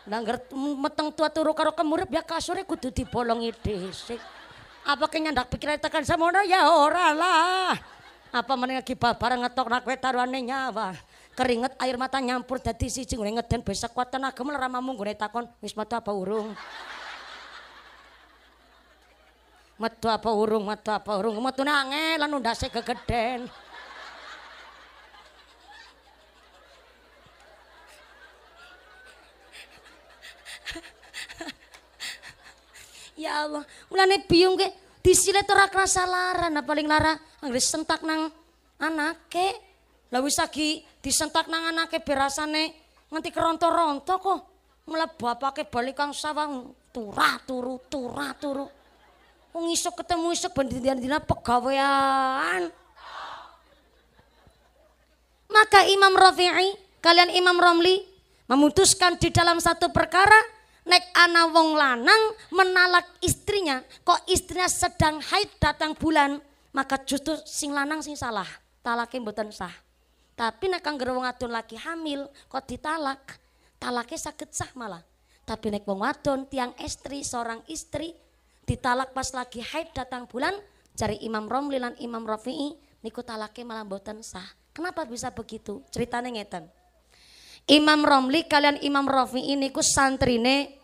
Nangger meteng tua turu karo kemurep ya kasure kudu dibolongi dhisik. Apa kenyandak pikiran tekan semono ya ora lah. Apa meneh lagi babar ngetok nak kowe taruhane nyawa. Keringet air mata nyampur dati siji ngene ngeden besek kuat tenaga melara mamung takon wis apa urung. Metu apa urung, metu apa urung, metu nange lan undase gegeden. ya Allah, mulane biung ke disilet ora krasa lara, nah paling lara anggere sentak nang anake. Lah wis lagi disentak nang anake berasane nganti keronto-ronto kok mlebu apake bali kang sawang turah turu turah turu. Wong isuk ketemu isuk dina pegawean. Maka Imam Rafi'i kalian Imam Romli memutuskan di dalam satu perkara nek ana wong lanang menalak istrinya kok istrinya sedang haid datang bulan maka justru sing lanang sing salah talake mboten sah tapi nek Kang wong adon lagi hamil kok ditalak talake sakit sah malah tapi nek wong wadon tiang istri seorang istri ditalak pas lagi haid datang bulan cari Imam Romli lan Imam Rafi'i niku talake malah boten sah. Kenapa bisa begitu? Ceritanya ngeten. Imam Romli kalian Imam Rafi'i niku santrine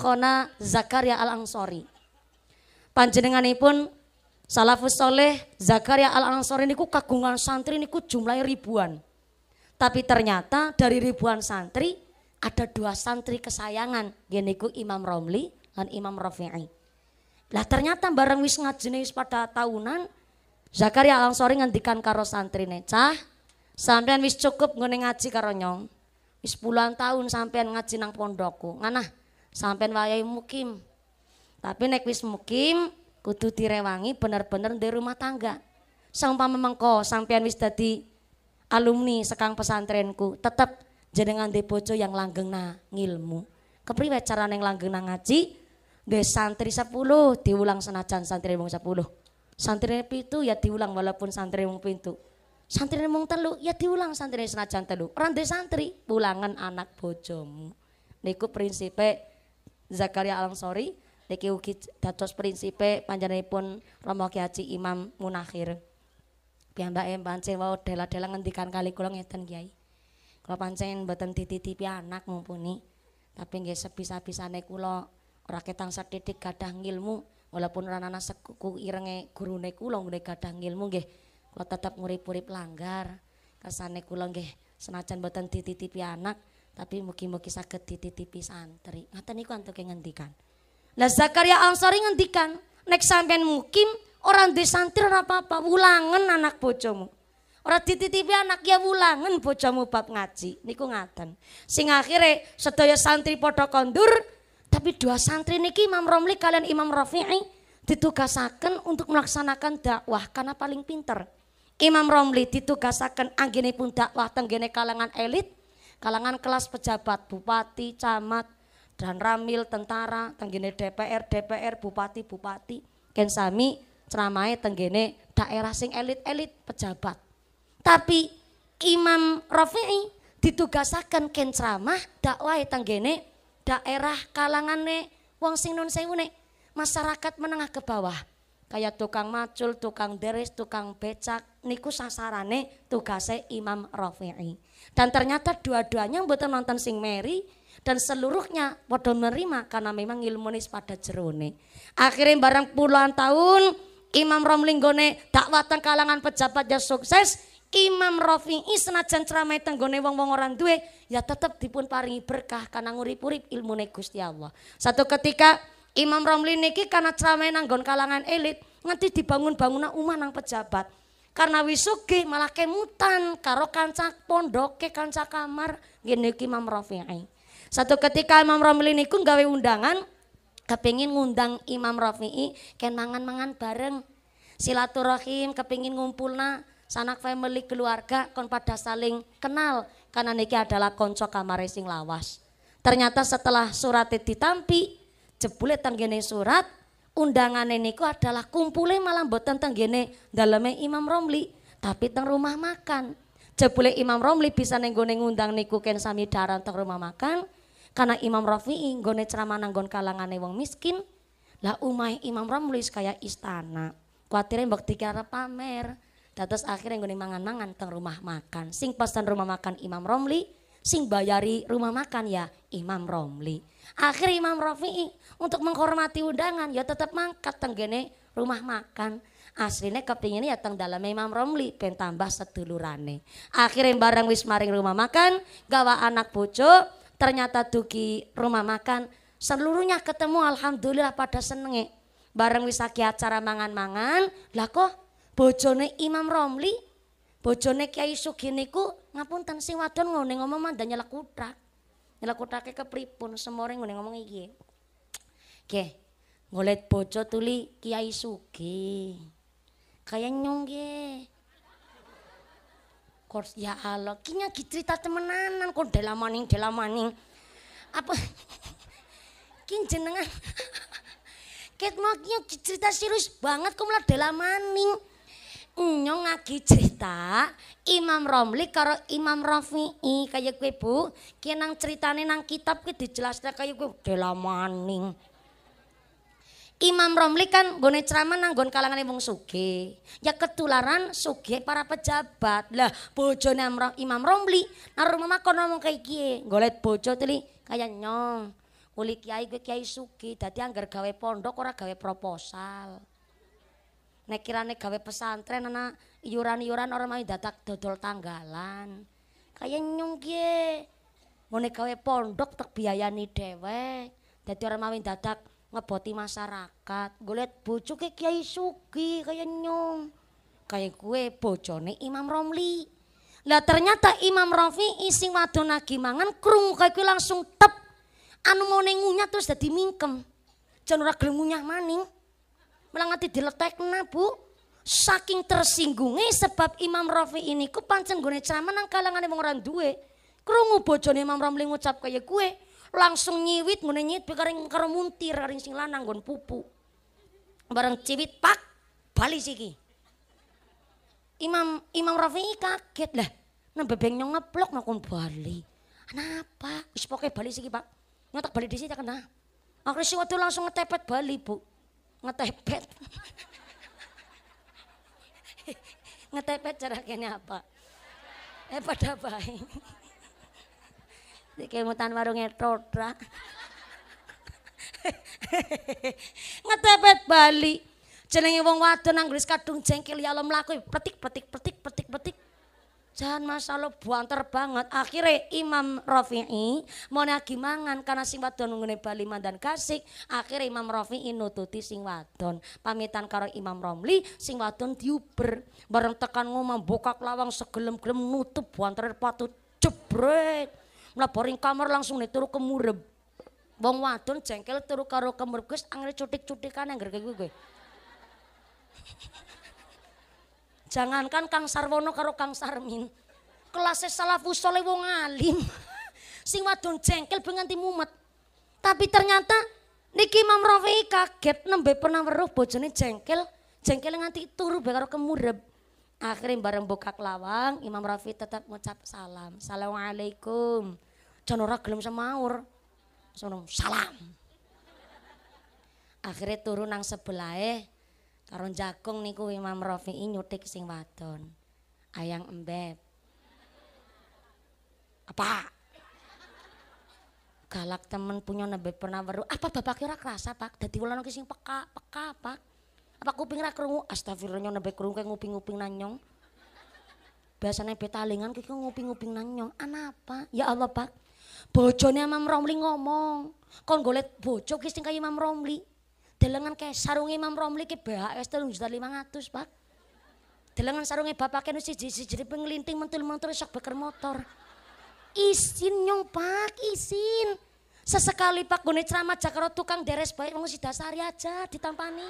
kona Zakaria Al-Ansori. pun Salafus Soleh Zakaria Al-Ansori niku kagungan santri niku jumlahnya ribuan. Tapi ternyata dari ribuan santri ada dua santri kesayangan yaitu Imam Romli dan Imam Rafi'i. Lah ternyata bareng wis ngajine pada tahunan Zakaria Al-Ansori ngendikan karo santrine, "Cah, sampean wis cukup ngene ngaji karo nyong. Wis puluhan tahun sampean ngaji nang pondokku. Nganah, sampean wayahe mukim. Tapi nek wis mukim kudu direwangi bener-bener di rumah tangga. Seumpama memangko sampean wis dadi alumni sekang pesantrenku, tetep jenengan di bojo yang langgeng na ngilmu. Kepriwe carane langgeng na ngaji? Nggih santri 10 diulang senajan santri mung 10. Santri pitu ya diulang walaupun santri mung pintu. Santri mung telu ya diulang santri senajan telu. Rantai santri pulangan anak bojomu. Niku prinsipe Zakaria Alang ansori niki ugi dados prinsipe panjenenganipun Rama Ki Imam Munakhir. Piyambake pancen wau dela-dela ngendikan kali kula ngeten Kiai. Kula pancen mboten dititipi anak mumpuni. Tapi nggih pisah bisane kula Rakyat tangsa titik gadah ilmu walaupun ora ana seku irenge gurune kula nggone gadah ngilmu nggih kula tetep ngurip-urip langgar kersane kula nggih senajan boten dititipi anak tapi mugi-mugi saged dititipi santri ngaten niku antuk ngendikan Nah Zakaria Ansari ngendikan nek sampean mukim orang duwe santri ora apa-apa wulangen anak bojomu Ora dititipi anak ya wulangen bojomu bab ngaji niku ngaten. Sing akhirnya sedaya santri padha kondur tapi dua santri niki Imam Romli kalian Imam Rafi'i ditugasakan untuk melaksanakan dakwah karena paling pinter. Imam Romli ditugasakan anggini pun dakwah tenggene kalangan elit, kalangan kelas pejabat, bupati, camat, dan ramil, tentara, tenggene DPR, DPR, bupati, bupati, Kensami ceramah ceramai tenggene daerah sing elit-elit pejabat. Tapi Imam Rafi'i ditugasakan ken ceramah dakwah tenggene daerah kalangane wong sing nun sewune masyarakat menengah ke bawah kayak tukang macul, tukang deres, tukang becak niku sasarane tugase Imam Rafi'i dan ternyata dua-duanya mboten nonton sing meri dan seluruhnya padha menerima karena memang ilmunis pada jerone akhirnya barang puluhan tahun Imam Romlinggone dakwah kalangan pejabat yang sukses Imam Rafi'i senajan ceramai tenggone wong-wong orang duwe ya tetep dipun paringi berkah karena ngurip-urip ilmu Gusti Allah. Satu ketika Imam Romli niki karena ceramai nanggon kalangan elit nanti dibangun bangunan umah nang pejabat. Karena wisuki malah kemutan karo pondok ke kancak kamar gini Imam Rafi'i. Eh. Satu ketika Imam Romli niku gawe undangan kepingin ngundang Imam Rafi'i eh, kenangan mangan-mangan bareng silaturahim kepingin ngumpulna sanak family keluarga kon pada saling kenal karena niki adalah konco kamar sing lawas. Ternyata setelah surat ditampi, jebule tenggene surat, undangan niku adalah kumpule malah buatan tenggene dalamnya Imam Romli, tapi teng rumah makan. Jebule Imam Romli bisa nenggone ngundang niku ken sami daran teng rumah makan, karena Imam Rafi'i nggone ceramah nanggon kalangane wong miskin, lah umai Imam Romli kaya istana. Kuatirin bakti dikira pamer, Terus akhirnya gue mangan-mangan teng rumah makan. Sing pesan rumah makan Imam Romli, sing bayari rumah makan ya Imam Romli. Akhir Imam Romli untuk menghormati undangan ya tetap mangkat tenggene rumah makan. Aslinya kepingin ya teng dalam Imam Romli pentambah tambah sedulurane. Akhirnya bareng wis maring rumah makan, gawa anak pucuk, ternyata tuki rumah makan seluruhnya ketemu alhamdulillah pada senenge. Bareng wis acara mangan-mangan, lah kok bojone Imam Romli, bojone Kiai Sugih niku ngapunten sing wadon ngene ngomong mandan nyelak kuthak. Nyelak kuthake kepripun semore ngene ngomong iki. Oke, ngoleh bojo tuli Kiai Sugi, Kaya nyong Course Kors ya Allah, kinya cerita temenanan kon delamaning delamaning. Apa kin jenengan <laughs> Ket mau cerita serius banget kok malah delamaning. nyong ngagi cerita Imam Romli karo Imam Rafi'i kaya kue bu nang ceritane nang kitab kue dijelasnya kaya kue delamaning. Imam Romli kan gone ceramah nang gone kalangan wong suge ya ketularan suge para pejabat lah bojo Imam Romli naro rumah mako ngomong kaya kie golet bojo tuli kaya nyong Kuli kiai gue kiai suki, tadi anggar gawe pondok, ora gawe proposal. Nekirane gawe pesantren ana iuran-iuran ora mau dadak dodol tanggalan. Kaya nyung piye? Mone gawe pondok tek biayani dhewe, dadi ora mau dadak ngeboti masyarakat. Golet bojoke Kiai Sugi kaya nyung. Kaya kue bojone Imam Romli. Lah ternyata Imam Rafi ising wadon lagi mangan krungu kaya kue langsung tep anu mau ngunyah terus jadi mingkem. Jangan ora gelem maning. malah nganti diletek bu saking tersinggungi sebab Imam Rafi ini ku pancen gue caman nang kalangan emang orang duwe kerungu bojone Imam Ramli ngucap kayak gue, langsung nyiwit gue nyit bekaring karo muntir karing sing lanang gue pupu bareng ciwit pak bali siki Imam Imam Rafi kaget lah nang bebeng nyong ngeblok nang kon bali kenapa wis pokoke bali siki pak nyotak bali dhisik tak kenapa, akhirnya si waktu langsung ngetepet bali bu ngetepet. ngetepet cara kayaknya apa? Eh pada baik. Dikemutan warungnya trotra, ngetepet Bali. Jenenge wong wadon nang Inggris kadung jengkel ya Allah petik petik petik petik petik. Jangan masalah buanter banget. Akhirnya Imam Rafi'i mau nagi mangan karena sing wadon ngene Bali mandan kasik. Akhirnya Imam Rafi'i nututi sing wadon. Pamitan karo Imam Romli sing wadon diuber. Bareng tekan ngomong buka lawang segelem-gelem nutup buanter patu jebret. Melaporin kamar langsung turu kemureb. Wong wadon jengkel turu karo kemureb. Guys, angel cutik-cutikan yang gue. Jangankan Kang Sarwono karo Kang Sarmin. Kelasnya salafus soleh wong alim. <laughs> Sing wadon jengkel benganti mumet. Tapi ternyata niki Imam Rafi'i kaget nembe pernah weruh bojone jengkel. Jengkel nganti turu bae karo kemurep. Akhirnya bareng buka lawang, Imam Rafi tetap ngucap salam. Assalamualaikum. Jangan ora gelem semaur. Sono salam. Akhirnya turun nang sebelah e, karo jagung niku Imam Rafi'i nyutik sing wadon. Ayang embeb. Apa? Galak temen punya nabe pernah baru. Apa bapak ora kerasa pak? Dadi wulan sing peka, peka pak. Apa kuping ora krungu? Astagfirullah nabe krungu kayak nguping-nguping nanyong. Biasanya betalingan kayak nguping-nguping nanyong. Anapa? Ya Allah pak. Bojone sama Romli ngomong. Kon golet bojo kisih kayak Imam Romli. Delengan kayak sarung Imam Romli ke BHS telung juta lima ratus pak. Delengan sarungnya bapak kena jadi siji penglinting mentul-mentul sok beker motor. Isin nyong pak, isin. Sesekali pak gune ceramah Jakarta tukang deres baik wong si dasari aja ditampani.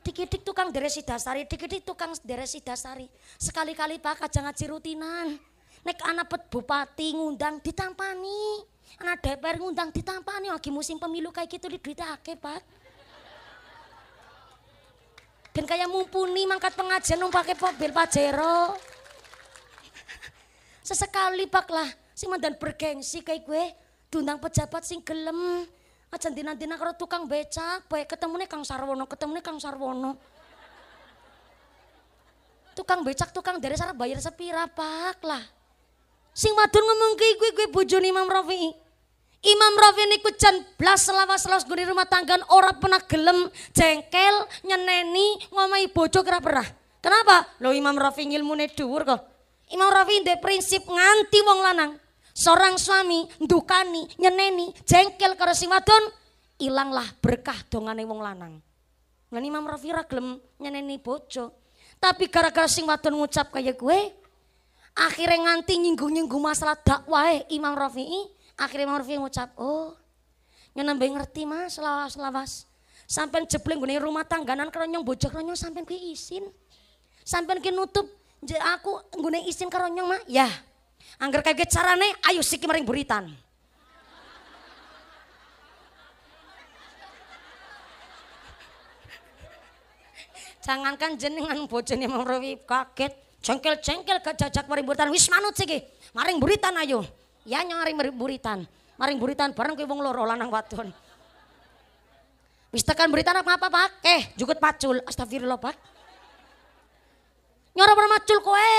dik tik tukang deres si dasari, dik-dik tukang deres si dasari. Sekali-kali pak aja ngaji rutinan. Nek anak pet bupati ngundang ditampani. Anak DPR ngundang ditampani lagi musim pemilu kayak gitu di duit akeh, Pak. dan kayak mumpuni mangkat pengajian numpake mobil Pajero. Sesekali Pak lah, si mandan bergengsi kayak gue, diundang pejabat sing gelem. Aja dina-dina karo tukang becak, baik nih Kang Sarwono, ketemu nih Kang Sarwono. Tukang becak, tukang dari sana bayar sepira, Pak lah. Sing madun ngomong ki iku kuwi bojone Imam Rafi'i. Imam Rafi niku jan blas selawas selawas gue rumah tanggan ora pernah gelem jengkel nyeneni ngomai bojo kira perah. Kenapa? Lo Imam Rafi ngilmune dhuwur kok. Imam Rafi ndek prinsip nganti wong lanang. Seorang suami ndukani, nyeneni, jengkel karo sing wadon, ilanglah berkah dongane wong lanang. Lan Imam Rafi ra gelem nyeneni bojo. Tapi gara-gara sing wadon ngucap kaya gue, Akhirnya nganti nyinggung-nyinggung masalah dakwah Imam Rafi'i. Akhirnya Imam Rafi'i ngucap, oh nyenambe ngerti mas, lawas-lawas. Sampai jebling gue rumah tangganan keronyong nyong bojok keronyong sampai gue isin. Sampai gue nutup aku gue isin keronyong mah ya. Angger kayak carane, ayo siki maring buritan. <laughs> Jangankan jenengan bojone Imam Rafi'i kaget. Jengkel-jengkel ke jajak maring buritan. Wis manut siki. Maring buritan ayo. Ya nyari buritan. Maring buritan bareng kowe wong loro lanang wadon. Wis tekan buritan apa apa Pak? Eh, juket pacul. Astagfirullah, Pak. Nyora ora macul kowe.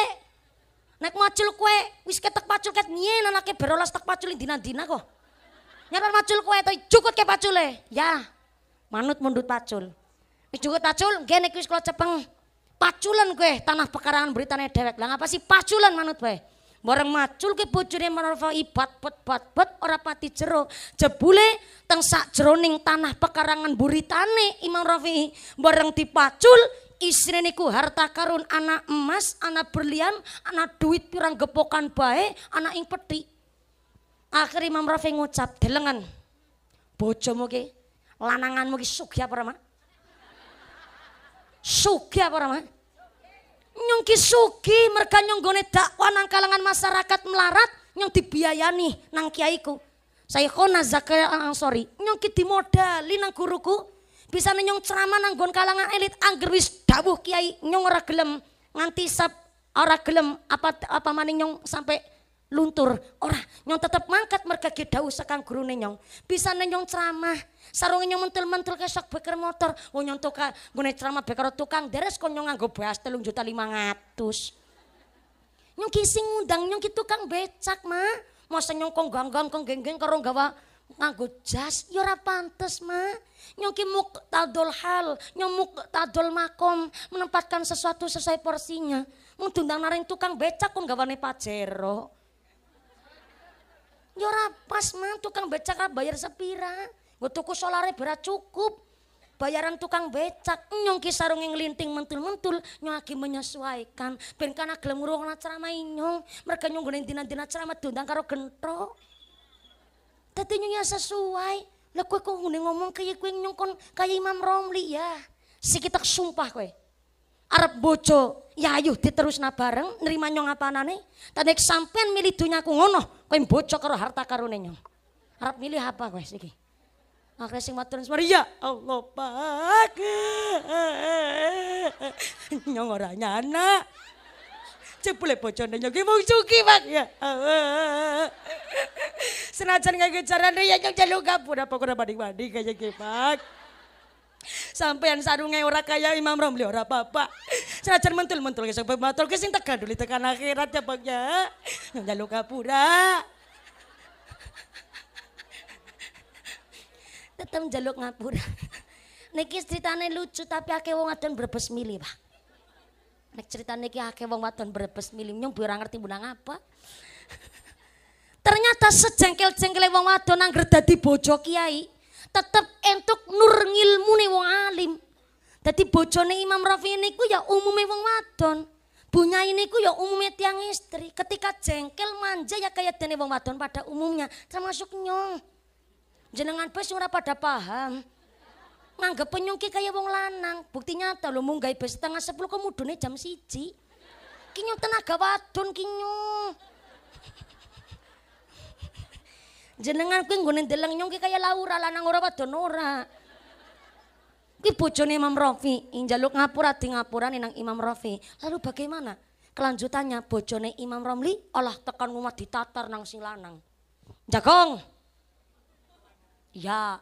naik macul kowe wis ketek pacul ket nyen anake berolas tek pacul dina-dina kok. Nyora macul kowe to juket ke pacule. Ya. Manut mundut pacul. Wis juket pacul, nggih wis kula cepeng paculan gue tanah pekarangan beritane dewek lah apa sih paculan manut gue Bareng macul ke bojone menawa ibat pet bat bet ora pati jero. Jebule teng sak jroning tanah pekarangan buritane Imam Rofi bareng dipacul istri niku harta karun anak emas, anak berlian, anak duit pirang gepokan bae, anak ing peti. Akhir Imam Rafi ngucap delengan. Bojomu ki, lananganmu ki sugih apa Mak? Sugi apa ora, Mas? suki merkanya sugi merga nyong gone nang kalangan masyarakat melarat nyong dibiayani nang kiaiku. Saya kona ang sorry nyong ki dimodali nang guruku. Bisa nyong ceramah nang gon kalangan elit angger wis dawuh kiai nyong ora gelem nganti sab ora gelem apa apa maning nyong sampai luntur ora nyong tetep mangkat mereka gedau sekang guru nyong bisa nyong ceramah sarung nyong mentul-mentul kesok beker motor wong nyong tuka gune ceramah beker tukang deres kon nyong nganggo bahas telung juta ratus, nyong kising ngundang nyong kita tukang becak ma masa nyong kong ganggang kong genggeng karung gawa nganggo jas yora ya pantas pantes ma nyong ki tadol hal nyong muk tadol makom menempatkan sesuatu sesuai porsinya mundundang naring tukang becak kong gawane pajero Ya ora pas man tukang becak bayar sepira. Nggo tuku solare berat cukup. Bayaran tukang becak nyong sarung yang linting mentul-mentul nyong menyesuaikan ben kana gelem ngrungokna ceramah nyong. Merga nyong gone dina-dina ceramah diundang karo gentro. Dadi nyong ya sesuai. Lah kowe kok ngomong kaya kowe nyong kon kaya Imam Romli ya. Sikitek sumpah kowe. Arab bojo yayuh diterusna bareng nerima nyong apa nane? tadi sampean milih ku ngono yang bojo karo harta karune nyong arep milih apa kowe sih akhirnya sing matur semar ya Allah pak <laughs> nyong orangnya anak jebule bojone nyong ki wong suki pak ya senajan gak kejaran ya nyong jaluk gabur apa kurang banding-banding kaya ki pak Sampai yang sarunge ora kaya Imam Romli ora apa-apa. Senajan mentul-mentul guys, sebab matur ke sing duli tekan akhirat ya Bang ya. Njaluk ngapura. Tetep njaluk ngapura. Niki ceritane lucu tapi akeh wong adon brebes milih, Pak. Nek ceritane iki akeh wong wadon brebes milih nyung ora ngerti menang apa. Ternyata sejengkel jengkel wong wadon angger dadi bojo kiai tetep entuk nur nih wong alim. Dadi bojone Imam Rafi niku ya umumnya wong wadon. Bunyai niku ya umumnya tiang istri. Ketika jengkel manja ya kayak dene wong wadon pada umumnya, termasuk nyong. Jenengan bes ora pada paham. Nganggep penyong kayak kaya wong lanang. buktinya nyata lho munggahe bes setengah 10 kemudune jam siji, kinyong tenaga wadon kinyong. Jenengan kuwi nggone ndeleng nyong kaya Laura lanang ora Donora. ora. Ki bojone Imam Rafi, njaluk ngapura di ngapurane nang Imam Rafi. Lalu bagaimana? Kelanjutannya bojone Imam Romli olah tekan rumah ditatar nang sing lanang. Jagong. Ya.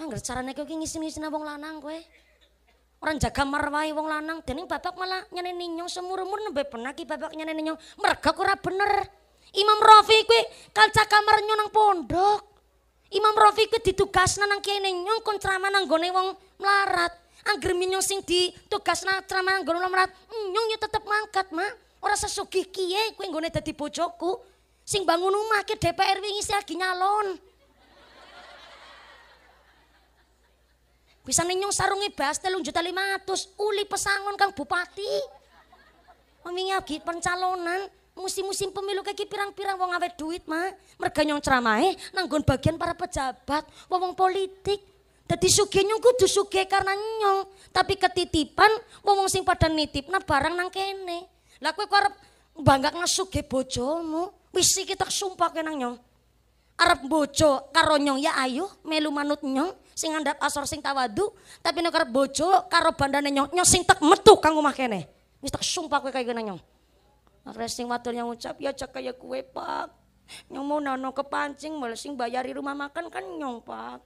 Angger carane kowe ki ngisin-ngisin wong lanang kue. Orang jaga marwai wong lanang dening babak malah nyane ninyong semur mur nembe penaki babak nyeneni ninyong. Merga ora bener. Imam Rafi kuwi kalca kamarnya nang pondok. Imam Rafi kuwi ditugasna nang kiai nyong kon ceramah nang gone wong melarat. Angger minyong sing ditugasna ceramah nang gone wong melarat, mm, nyong yo tetep mangkat, ma? Ora sesugi kiye kuwi nggone dadi bojoku. Sing bangun omah ke DPR wingi sing lagi nyalon. Bisa nyong sarungi bas telung juta lima ratus uli pesangon kang bupati. Memingi lagi pencalonan musim-musim pemilu kayak pirang-pirang wong awet duit ma, mereka nyong ceramahe eh. nanggon bagian para pejabat wong politik jadi sugih nyong kudu sugih karena nyong tapi ketitipan wong sing pada nitipna barang nang kene lah kowe arep bangga nang sugih bojomu wisi kita sumpah kenang nyong arep bojo karo nyong ya ayo melu manut nyong sing ngandap asor sing tawadu tapi nukar arep bojo karo bandane nyong nyong sing tak metu kanggo makene kene wis tak sumpah kowe kaya ngene nyong Akhirnya sing yang ucap ya cek kaya kue pak. Nyong mau nano kepancing, malah sing bayari rumah makan kan nyong pak.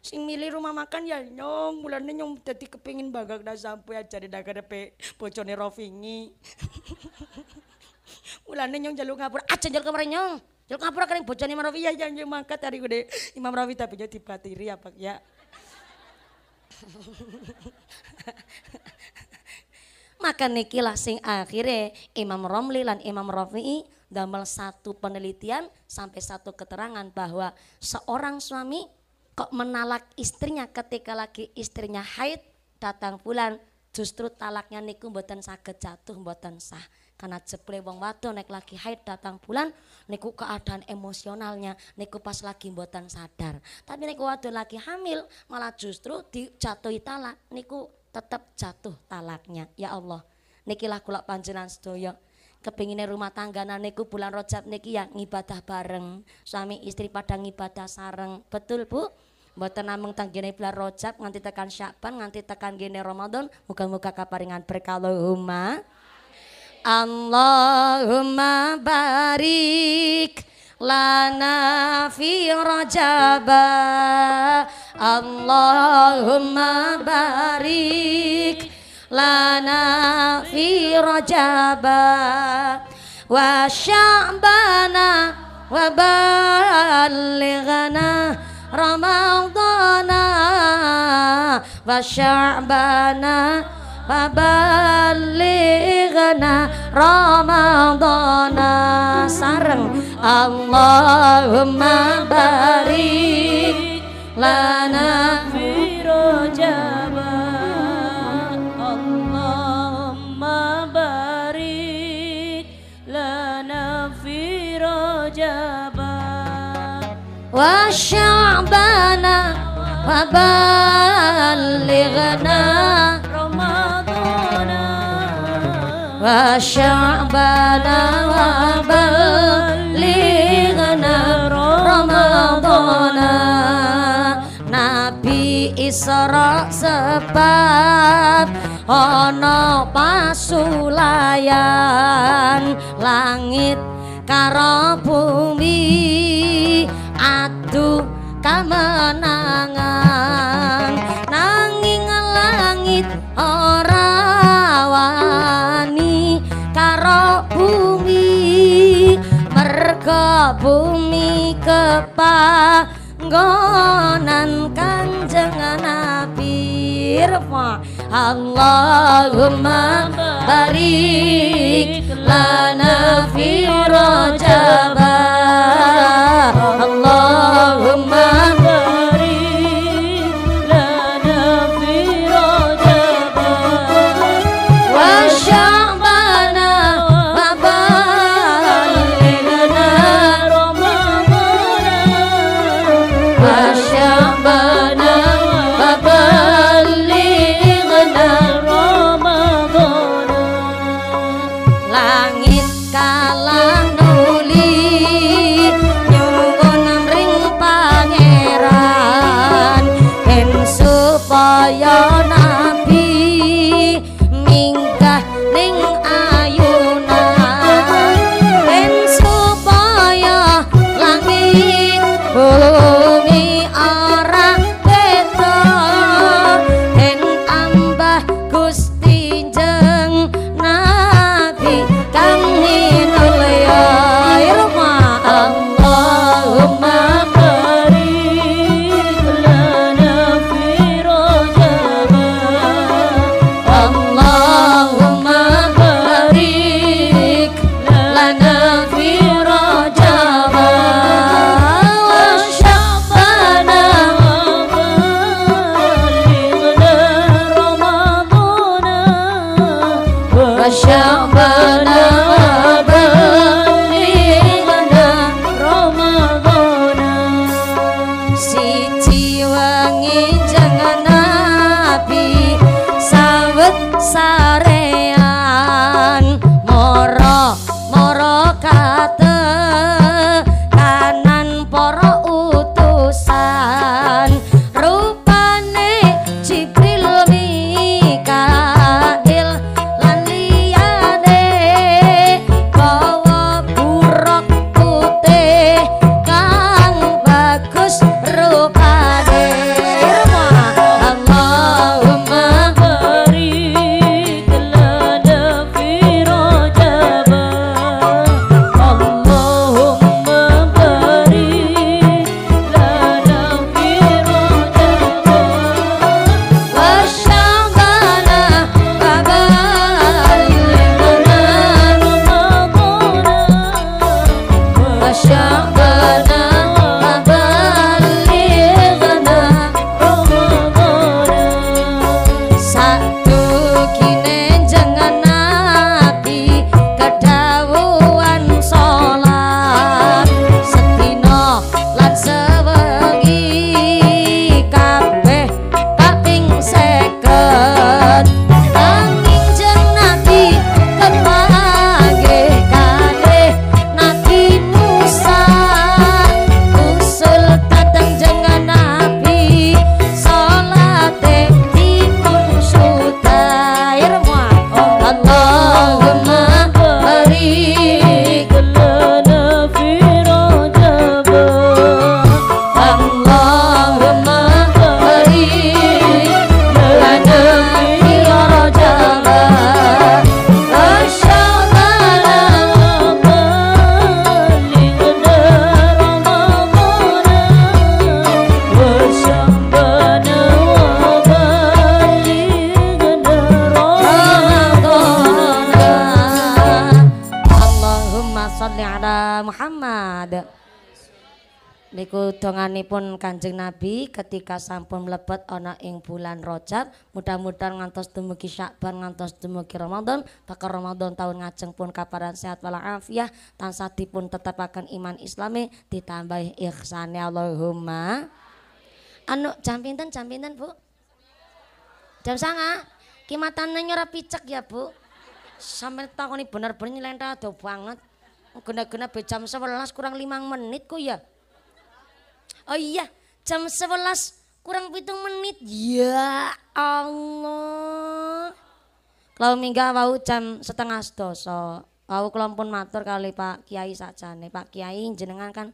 Sing milih rumah makan ya nyong, bulan nyong jadi kepingin bagak dah sampai aja di dagar pe bocone Rovingi. bulan nyong jaluk ngapur aja jaluk kamar nyong. Jaluk ngapur kering bocone Imam Rafi, ya yang nyong ya, mangkat dari gude Imam rawi tapi jadi batiri ya pak <laughs> ya. Maka nikilah sing akhirnya Imam Romli dan Imam Rafi'i damel satu penelitian sampai satu keterangan bahwa seorang suami kok menalak istrinya ketika lagi istrinya haid datang bulan justru talaknya niku mboten saged jatuh buatan sah karena jeple wong wadon naik lagi haid datang bulan niku keadaan emosionalnya niku pas lagi buatan sadar tapi niku wadon lagi hamil malah justru dijatuhi talak niku tetap jatuh talaknya. Ya Allah, nikilah kulak panjenan sedaya kepinginnya rumah tangga niku bulan rojab niki ya ngibadah bareng suami istri pada ngibadah sareng betul bu buat namung tanggene bulan rojab nganti tekan Syakban nganti tekan gini Ramadan muka muka kaparingan berkah Allahumma Allahumma barik lana fi Allahumma barik lana fi rajaba wa sya'bana wa balighana ramadana wa sya'bana Faballighna Ramadana sarang Allahumma barik lana Firo Allahumma barik lana Firo rojaba wa sya'bana وشعبان وبلغنا رمضان Nabi Isra sebab ana pasulayan langit karo bumi adu kemenangan nanging langit ora bumi kepanggonan kanjeng Nabi Irfa Allahumma barik lana fi rajabah Kanjeng Nabi ketika sampun mlebet ana ing bulan Rajab, mudah-mudahan ngantos dumugi Syakban ngantos dumugi Ramadan, bakal Ramadan tahun ngajeng pun kaparan sehat tansati pun tetap akan iman Islami ditambah ihsane Allahumma. Anu jam pinten jam pinten, Bu? Jam sanga? Kimatane nyora picek ya, Bu. Sampe takoni bener-bener nyelentah ado banget. Gena-gena be jam 11 kurang limang menit ku ya. Oh iya, Jam 11 kurang pitung menit. Ya Allah. Kalau minggu mau jam setengah sedoso. mau kelompon matur kali Pak Kiai saja. Nih, Pak Kiai jenengan kan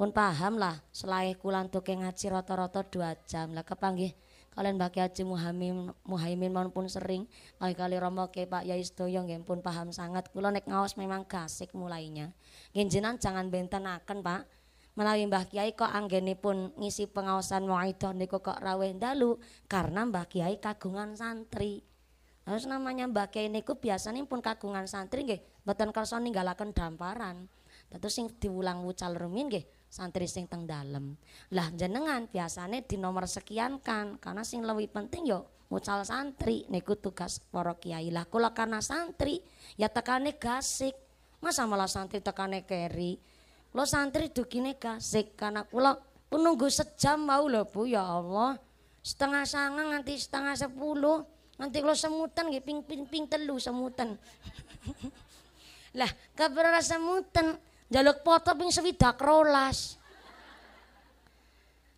pun paham lah selain kulan tuke ngaji roto-roto dua jam lah kepanggih kalian bagi Haji Muhaimin Muhaimin maupun sering kali kali romo ke Pak Yai Stoyong yang pun paham sangat Kulo nek ngawas memang kasik mulainya nggih jenengan jangan bentenaken Pak menawi Mbah Kiai kok pun ngisi pengawasan waidah niku kok rawen dalu karena Mbah Kiai kagungan santri. Terus namanya Mbah Kiai niku biasanya pun kagungan santri nggih mboten kersa ninggalaken damparan. Terus sing diulang wucal rumin nggih santri sing teng dalem. Lah jenengan biasanya di nomor sekian kan karena sing lebih penting yo wucal santri niku tugas para kiai. Lah kula karena santri ya tekane gasik. Masa malah santri tekane keri. Lo santri dugine gasik karena kula penunggu sejam mau lo Bu ya Allah. Setengah sanga nanti setengah sepuluh nanti lo semutan nggih ping ping ping telu semutan. <laughs> lah kabar semutan jaluk foto ping sewidak rolas.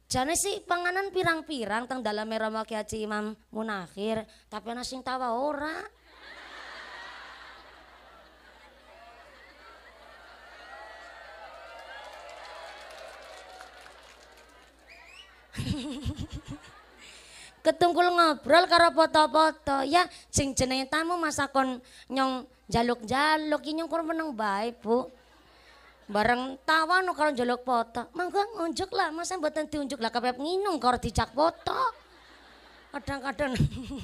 Jane sih panganan pirang-pirang teng dalam Rama Haji Imam Munakhir, tapi ana sing tawa ora. Ketungkul ngobrol karo foto-foto ya sing jenenge tamu masa kon nyong jaluk-jaluk ki nyong kurang meneng bae, Bu. Bareng tawa no karo jaluk foto. Mangga ngunjuk lah, masa mboten diunjuk lah kabeh nginung karo dicak foto kadang-kadang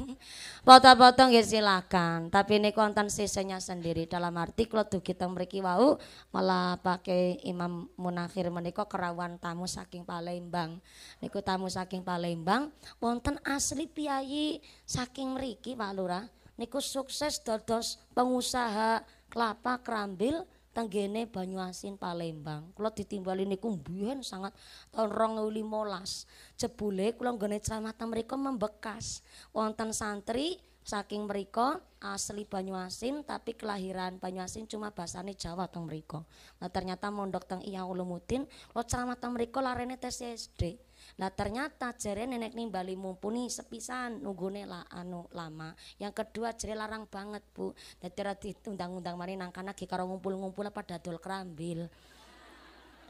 <laughs> potong-potong ya silakan tapi ini konten sisanya sendiri dalam arti kalau kita meriki wau malah pakai Imam Munakhir menikah kerawan tamu saking Palembang niku tamu saking Palembang wonten asli piyayi saking meriki Pak Lurah niku sukses dados pengusaha kelapa kerambil tenggene Banyuasin Palembang. Kula ditimbali niku mbiyen sangat taun 2015. Jebule kula nggone ceramah mereka membekas wonten santri saking mereka asli Banyuasin tapi kelahiran Banyuasin cuma bahasane Jawa teng mereka, Nah ternyata mondok teng Iya Ulumuddin, kula ceramah teng mereka larene tes SD. Nah ternyata jere nenek nih bali mumpuni sepisan nunggune lah anu lama. Yang kedua jere larang banget bu. Dadi rati undang-undang mari nang kana ki karo ngumpul-ngumpul apa dadol kerambil.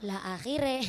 Lah akhirnya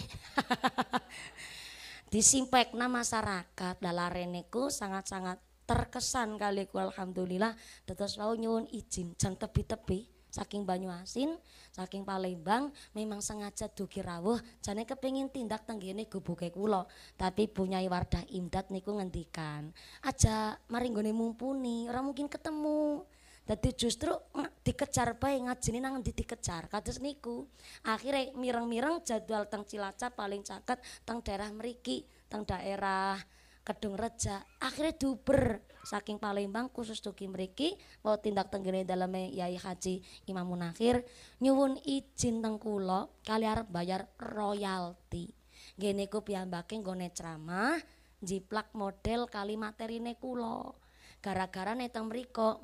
<laughs> nama masyarakat. Lah lareniku sangat-sangat terkesan kali ku alhamdulillah tetes wau nyuwun izin jeng tepi tepi saking Banyuasin, saking Palembang memang sengaja dugi rawuh jane kepingin tindak tenggene gubuke kula. Tapi punyai Wardah Imdad niku ngendikan, aja mari mumpuni, orang mungkin ketemu. Dadi justru dikejar bae ngajine nang endi dikejar. Kados niku. akhirnya mireng-mireng jadwal teng Cilacap paling caket teng daerah meriki, teng daerah Kedung Reja akhirnya duper saking Palembang khusus Duki mereka mau tindak tenggelam dalam Yai Haji Imam Munakhir nyuwun izin tengkulo kali harap bayar royalti gini ku piyambake nggone ceramah jiplak model kali materi kulo gara-gara nih teng mereka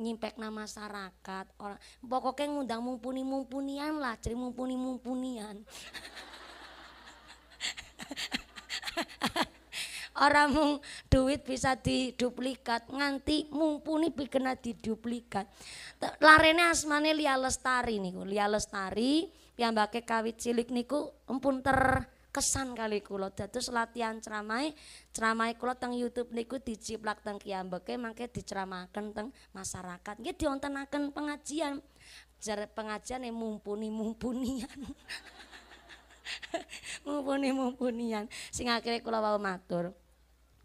nyimpek nama masyarakat orang pokoknya ngundang mumpuni mumpunian lah jadi mumpuni mumpunian <laughs> Orang mung duit bisa diduplikat, nganti mumpuni pigena diduplikat. Larene asmane Lia Lestari niku, Lia Lestari piyambake kawit cilik niku empun ter kesan kali kula dados latihan ceramai, ceramai kulot teng YouTube niku diciplak teng Kiambeke mangke diceramakan teng masyarakat nggih diwontenaken pengajian jar pengajian yang mumpuni mumpunian <laughs> mumpuni mumpunian sing akhirnya kula wau matur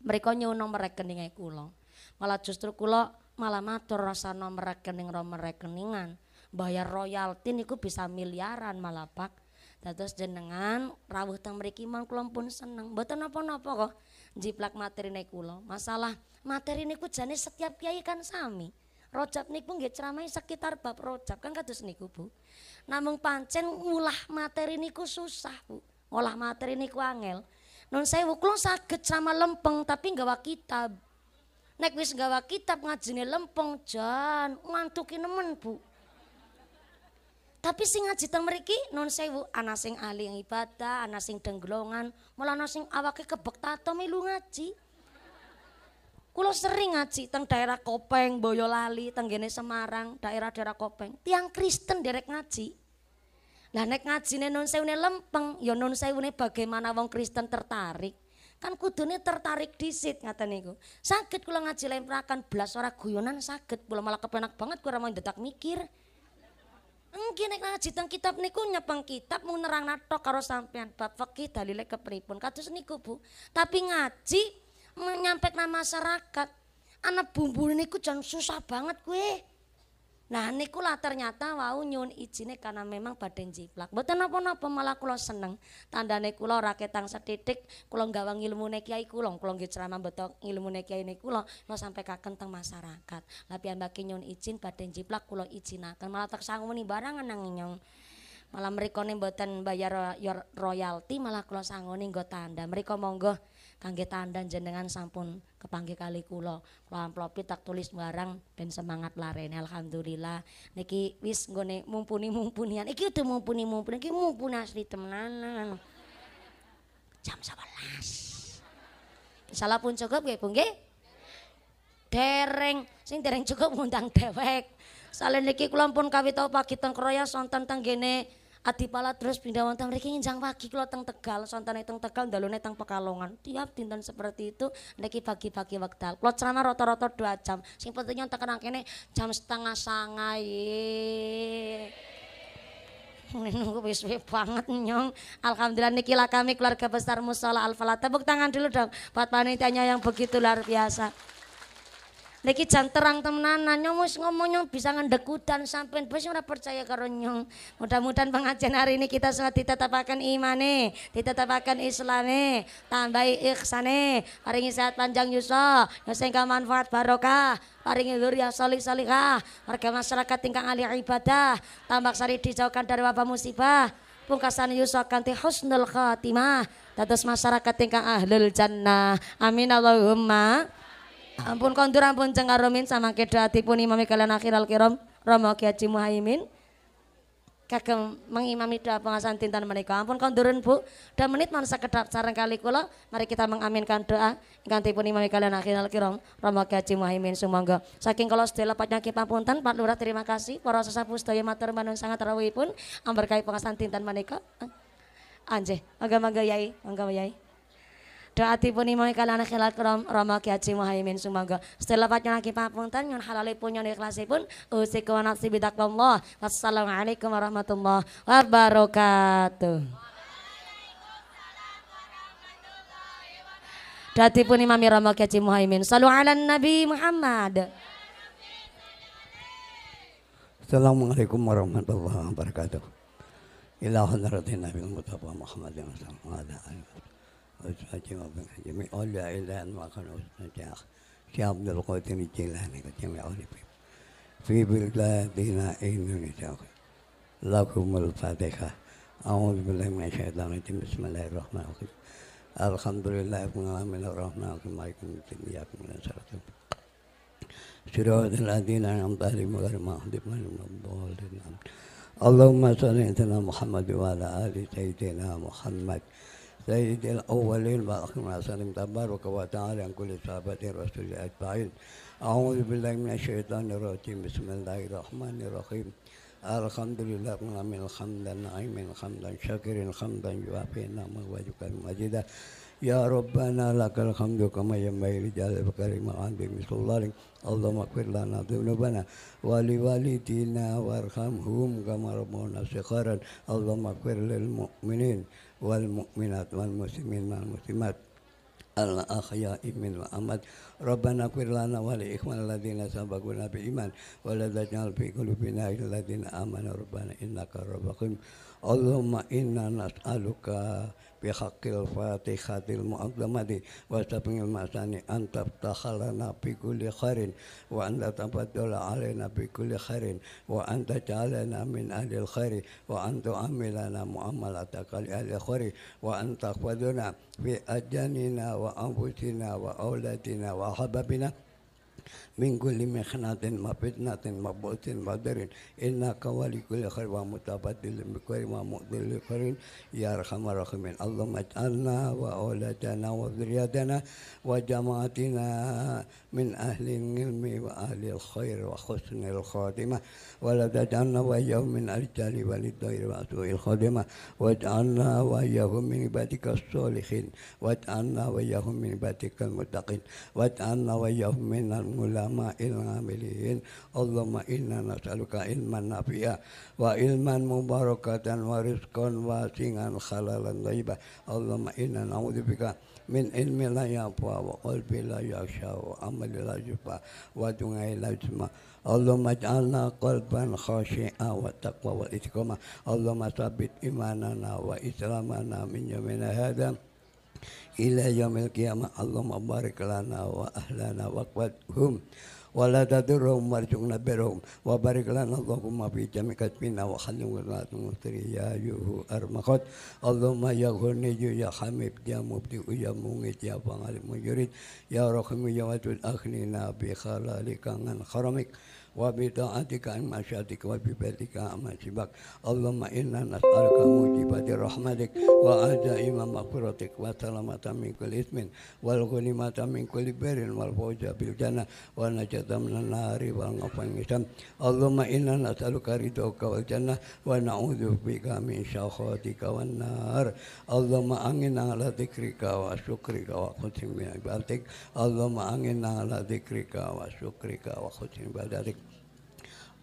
mereka nyuwun nomor rekeninge kula. Malah justru kula malah matur rasa nomor rekening nomor rekeningan. Bayar royalti niku bisa miliaran malah Pak. jenengan rawuh teng mriki mong kula pun seneng. Mboten napa-napa kok jiplak materine kula. Masalah materi niku jane setiap kiai kan sami. Rojab niku nggih ceramahi sekitar bab rojab kan kados niku Bu. Namung pancen ngulah materi niku susah Bu. Ngolah materi niku angel non saya wuklung sakit sama lempeng tapi nggak wak kitab. Nek wis nggak wak kitab ngajine lempeng jan ngantukin nemen bu. Tapi sing ngaji teng mriki non sewu ana sing ahli ibadah, ana sing tenggelongan, malah ana sing awake kebek tato melu ngaji. Kulo sering ngaji teng daerah Kopeng, Boyolali, tenggene Semarang, daerah-daerah Kopeng. Tiang Kristen derek ngaji. Lah nek ngajine nun sewune lempeng, ya nun sewune bagaimana wong Kristen tertarik? Kan kudune tertarik disit ngaten niku. Saged kula ngaji lemprakan belas ora guyonan sakit kula malah kepenak banget kula mau detak mikir. Engki nek ngaji teng kitab niku nyepeng kitab mung nerangna tok karo sampean bab fikih dalile kepripun. Kados niku Bu. Tapi ngaji menyampaikan masyarakat ana bumbu niku jangan susah banget kue. Nah niku lah ternyata wau nyun izine karena memang badan jiplak. Boten napa-napa malah kula seneng. Tandane kula ora ketang sethithik, kula gawang ilmune kiai kula, kula nggih ceramah mboten ilmune kiai niku kula no sampai kaken teng masyarakat. Lah pian mbake nyun izin badan jiplak kula izinaken malah tak sangu muni barang nang nyong. Malah mrikane mboten bayar royalti malah kula sangu ning go tanda. Mriko monggo kangge tandan jenengan sampun kepanggil kali kulo kulo amplopi tak tulis barang dan semangat lare ini alhamdulillah niki wis gue mumpuni mumpunian iki udah mumpuni mumpunian iki mumpuni asli temenan jam sebelas salah pun cukup gak pun dereng sing dereng cukup undang dewek Salah niki kulo pun kawitau pagi tengkroya sonten tenggene Adipala terus pindah wonten mriki njang pagi kula teng Tegal, sontane teng Tegal dalone teng Pekalongan. Tiap dinten seperti itu niki pagi-pagi wekdal. Kula ceramah rata-rata 2 jam. Sing pentingnya tekan kene jam setengah sangai. Nunggu wis banget nyong. Alhamdulillah lah kami keluarga besar Musola Al-Falah. Tepuk tangan dulu dong buat panitianya yang begitu luar biasa. Lagi jangan terang temenan, nyong wis ngomong nyong bisa ngendekudan sampean wis ora percaya karo nyong. Mudah-mudahan pengajian hari ini kita semua ditetapakan imane, ditetapakan islame, tambahi ikhsane, paringi sehat panjang yusa, yo manfaat barokah, paringi ya salih salihah, warga masyarakat tingkang ahli ibadah, tambak sari dijauhkan dari wabah musibah, pungkasan Yusuf kanti husnul khatimah tatus masyarakat tingkah ahlul jannah amin Allahumma Ampun kondur ampun cengkarumin sama kedo atipun imami kalian al kiram Romo Kiaji Muhaimin kagem mengimami doa pengasan tintan mereka. Ampun kondurun bu, dua menit man sekedap sarang kali kula, mari kita mengaminkan doa ingkang tipun imami kalian al kiram Romo Kiaji Muhaimin sumangga. Saking kalau sedela panyaki papunten, Pak Lurah terima kasih, para sesepuh sedaya matur manun sangat pun, amberkahi pengasan tintan mereka. Anje, mangga mangga yai, mangga yai. Doa tipu nih imam kalian akhilat krom Rama Ki Haji Muhaimin sumangga. Setelah lafadznya lagi papunten nyun halalipun usik ikhlasipun si bidak Allah. Wassalamualaikum warahmatullahi wabarakatuh. Doatipun imam Rama Ki Haji Muhaimin. Salam ala Nabi Muhammad. Assalamualaikum warahmatullahi wabarakatuh. ilahul hadratin Nabi Muhammad. Muhammad sallallahu alaihi أسرتي وبنحجمي أولى إلى أن وصل أسرتي أخ عبد القادر الجيلاني جميع في بلادنا إندونيسيا لكم الفاتحة أعوذ بالله من الشيطان الرجيم بسم الله الرحمن الرحيم الحمد لله رب العالمين الرحمن الرحيم مالك يوم الدين إياك نعبد ونستعين صراط الذين أنعمت عليهم غير المغضوب عليهم ولا اللهم صل على محمد وعلى آل سيدنا محمد سيد الأولين والآخرين حسن تبارك وتعالى عن كل صحابة رسول الله أجمعين أعوذ بالله من الشيطان الرجيم بسم الله الرحمن الرحيم الحمد لله رب العالمين الحمد النعيم الحمد الشاكر الحمد يوافي نعمه ويجزيك مجيدا يا ربنا لك الحمد كما ينبغي رجال الكريم عندك مثل الله اللهم اغفر لنا ذنوبنا ولوالدينا وارحمهم كما ربونا صغارا اللهم اغفر للمؤمنين والمؤمنات والمسلمين والمسلمات الأخياء من وأمد ربنا اغفر لنا ولإخواننا الذين سبقونا بإيمان ولا تجعل في قلوبنا الذين آمنوا ربنا إنك رب اللهم إنا نسألك بحق الفاتحة المعظمة وسبيل المسان أن تفتح لنا بكل خير وأن تتفضل علينا بكل خير وأن تجعلنا من أهل الخير وأن تعاملنا معاملتك لأهل الخير وأن تحفظنا في أجاننا وأنفسنا وأولادنا وأحبابنا من كل مخنات وفتنة ما ودر إنا قوالي كل خير ومتبدل بكريم ومؤذل قرين يا أرحم الراحمين اللهم اجعلنا وأولادنا وذريتنا وجماعتنا من أهل العلم وأهل الخير وحسن الخاتمة ولا تجعلنا وإياهم من الرجال والدير وسوء الخاتمة واجعلنا وإياهم من عبادك الصالحين واجعلنا وإياهم من عبادك المتقين واجعلنا وإياهم من الملا ulama'il amilin Allahumma inna nas'aluka ilman nafi'a wa ilman mubarakatan wa rizqan wasi'an khalalan Allah Allahumma inna na'udzubika min ilmi la yafa wa qalbi la yakhsha wa amali la yufa wa dungai la yusma Allahumma ij'alna qalban khashi'a wa taqwa wa itikoma Allahumma tsabbit imanana wa islamana min yawmina hadha ila yaumil qiyamah Allahumma barik lana wa ahlana wa quwwatuhum wa la tadurruhum wa barik lana Allahumma fi jami' wa khallim ghurratum mustari ya yuhu armaqat Allahumma ya ghunni ya hamib ya mubdi ya mungit ya fangalim mujurid ya rahim ya wadud akhni bi khalalikangan ngan kharamik wa bi ta'atika an masyatik wa bi batika amasibak Allahumma inna nas'aluka mujibati rahmatik wa imam makfuratik wa salamata min kulli ismin wal ghanimata min kulli birin wal fawja bil jannah wa najata minan nari wal ghafan hisam Allahumma inna nas'aluka ridhoka wal jannah wa na'udhu bika min syakhatika wal nar Allahumma angin ala wa syukrika wa bin ibadik Allahumma angin ala dzikrika wa syukrika wa bin ibadik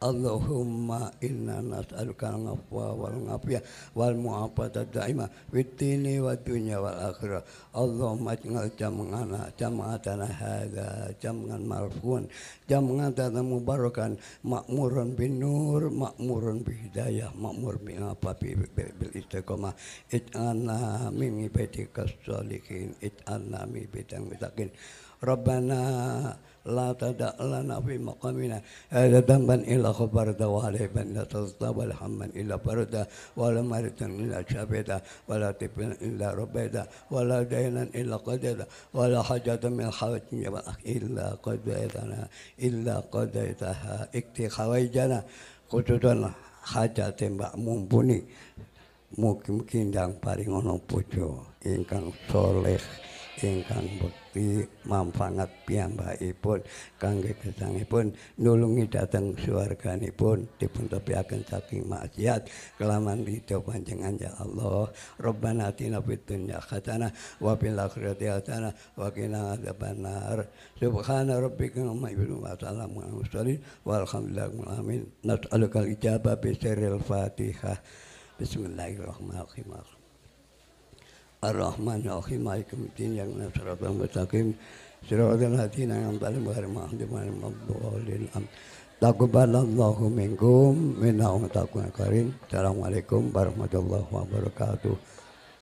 Allahumma inna nas'aluka al-afwa wal afiyah wal mu'afata daima wittini dini wad dunya wal akhirah. Allahumma ij'al jam'ana jam'atana hadza jam'an marfun jam'an mubarakan makmurun bin nur makmurun bi hidayah makmur bi apa bi bil istiqamah ij'alna min ibadikas salihin ij'alna min bidang mutakin Rabbana la tada la nafi maqamina hada damban ila khabar da wa la ban la tasdab al hamman ila barda wa la maratan ila shabida wa la tibin ila rubida wa la daynan ila qadada wa la hajata min hawatin ya ba ila qadaytana ila qadaytaha ikti khawajana ba mumpuni mungkin-mungkin yang paling ono pucu ingkang soleh ingkang but tapi manfaat piyambakipun kangge gesangipun nulungi dhateng swarganipun dipuntepiaken saking maksiat kelaman ridho panjenengan ya Allah Rabbana atina fid dunya hasanah wa fil akhirati hasanah wa qina adzabannar subhana rabbika amma yasifun wa salamun alal mursalin walhamdulillahi amin nas'alukal ijabah bi sirril fatihah Bismillahirrahmanirrahim. Ar-Rahman Ar-Rahim Malikumidin yang nasratul mustaqim Siratul hati yang talim Wahir mahdi Wahir mabdu'alil am Takubalallahu minkum Minna umtakum karim Assalamualaikum warahmatullahi wabarakatuh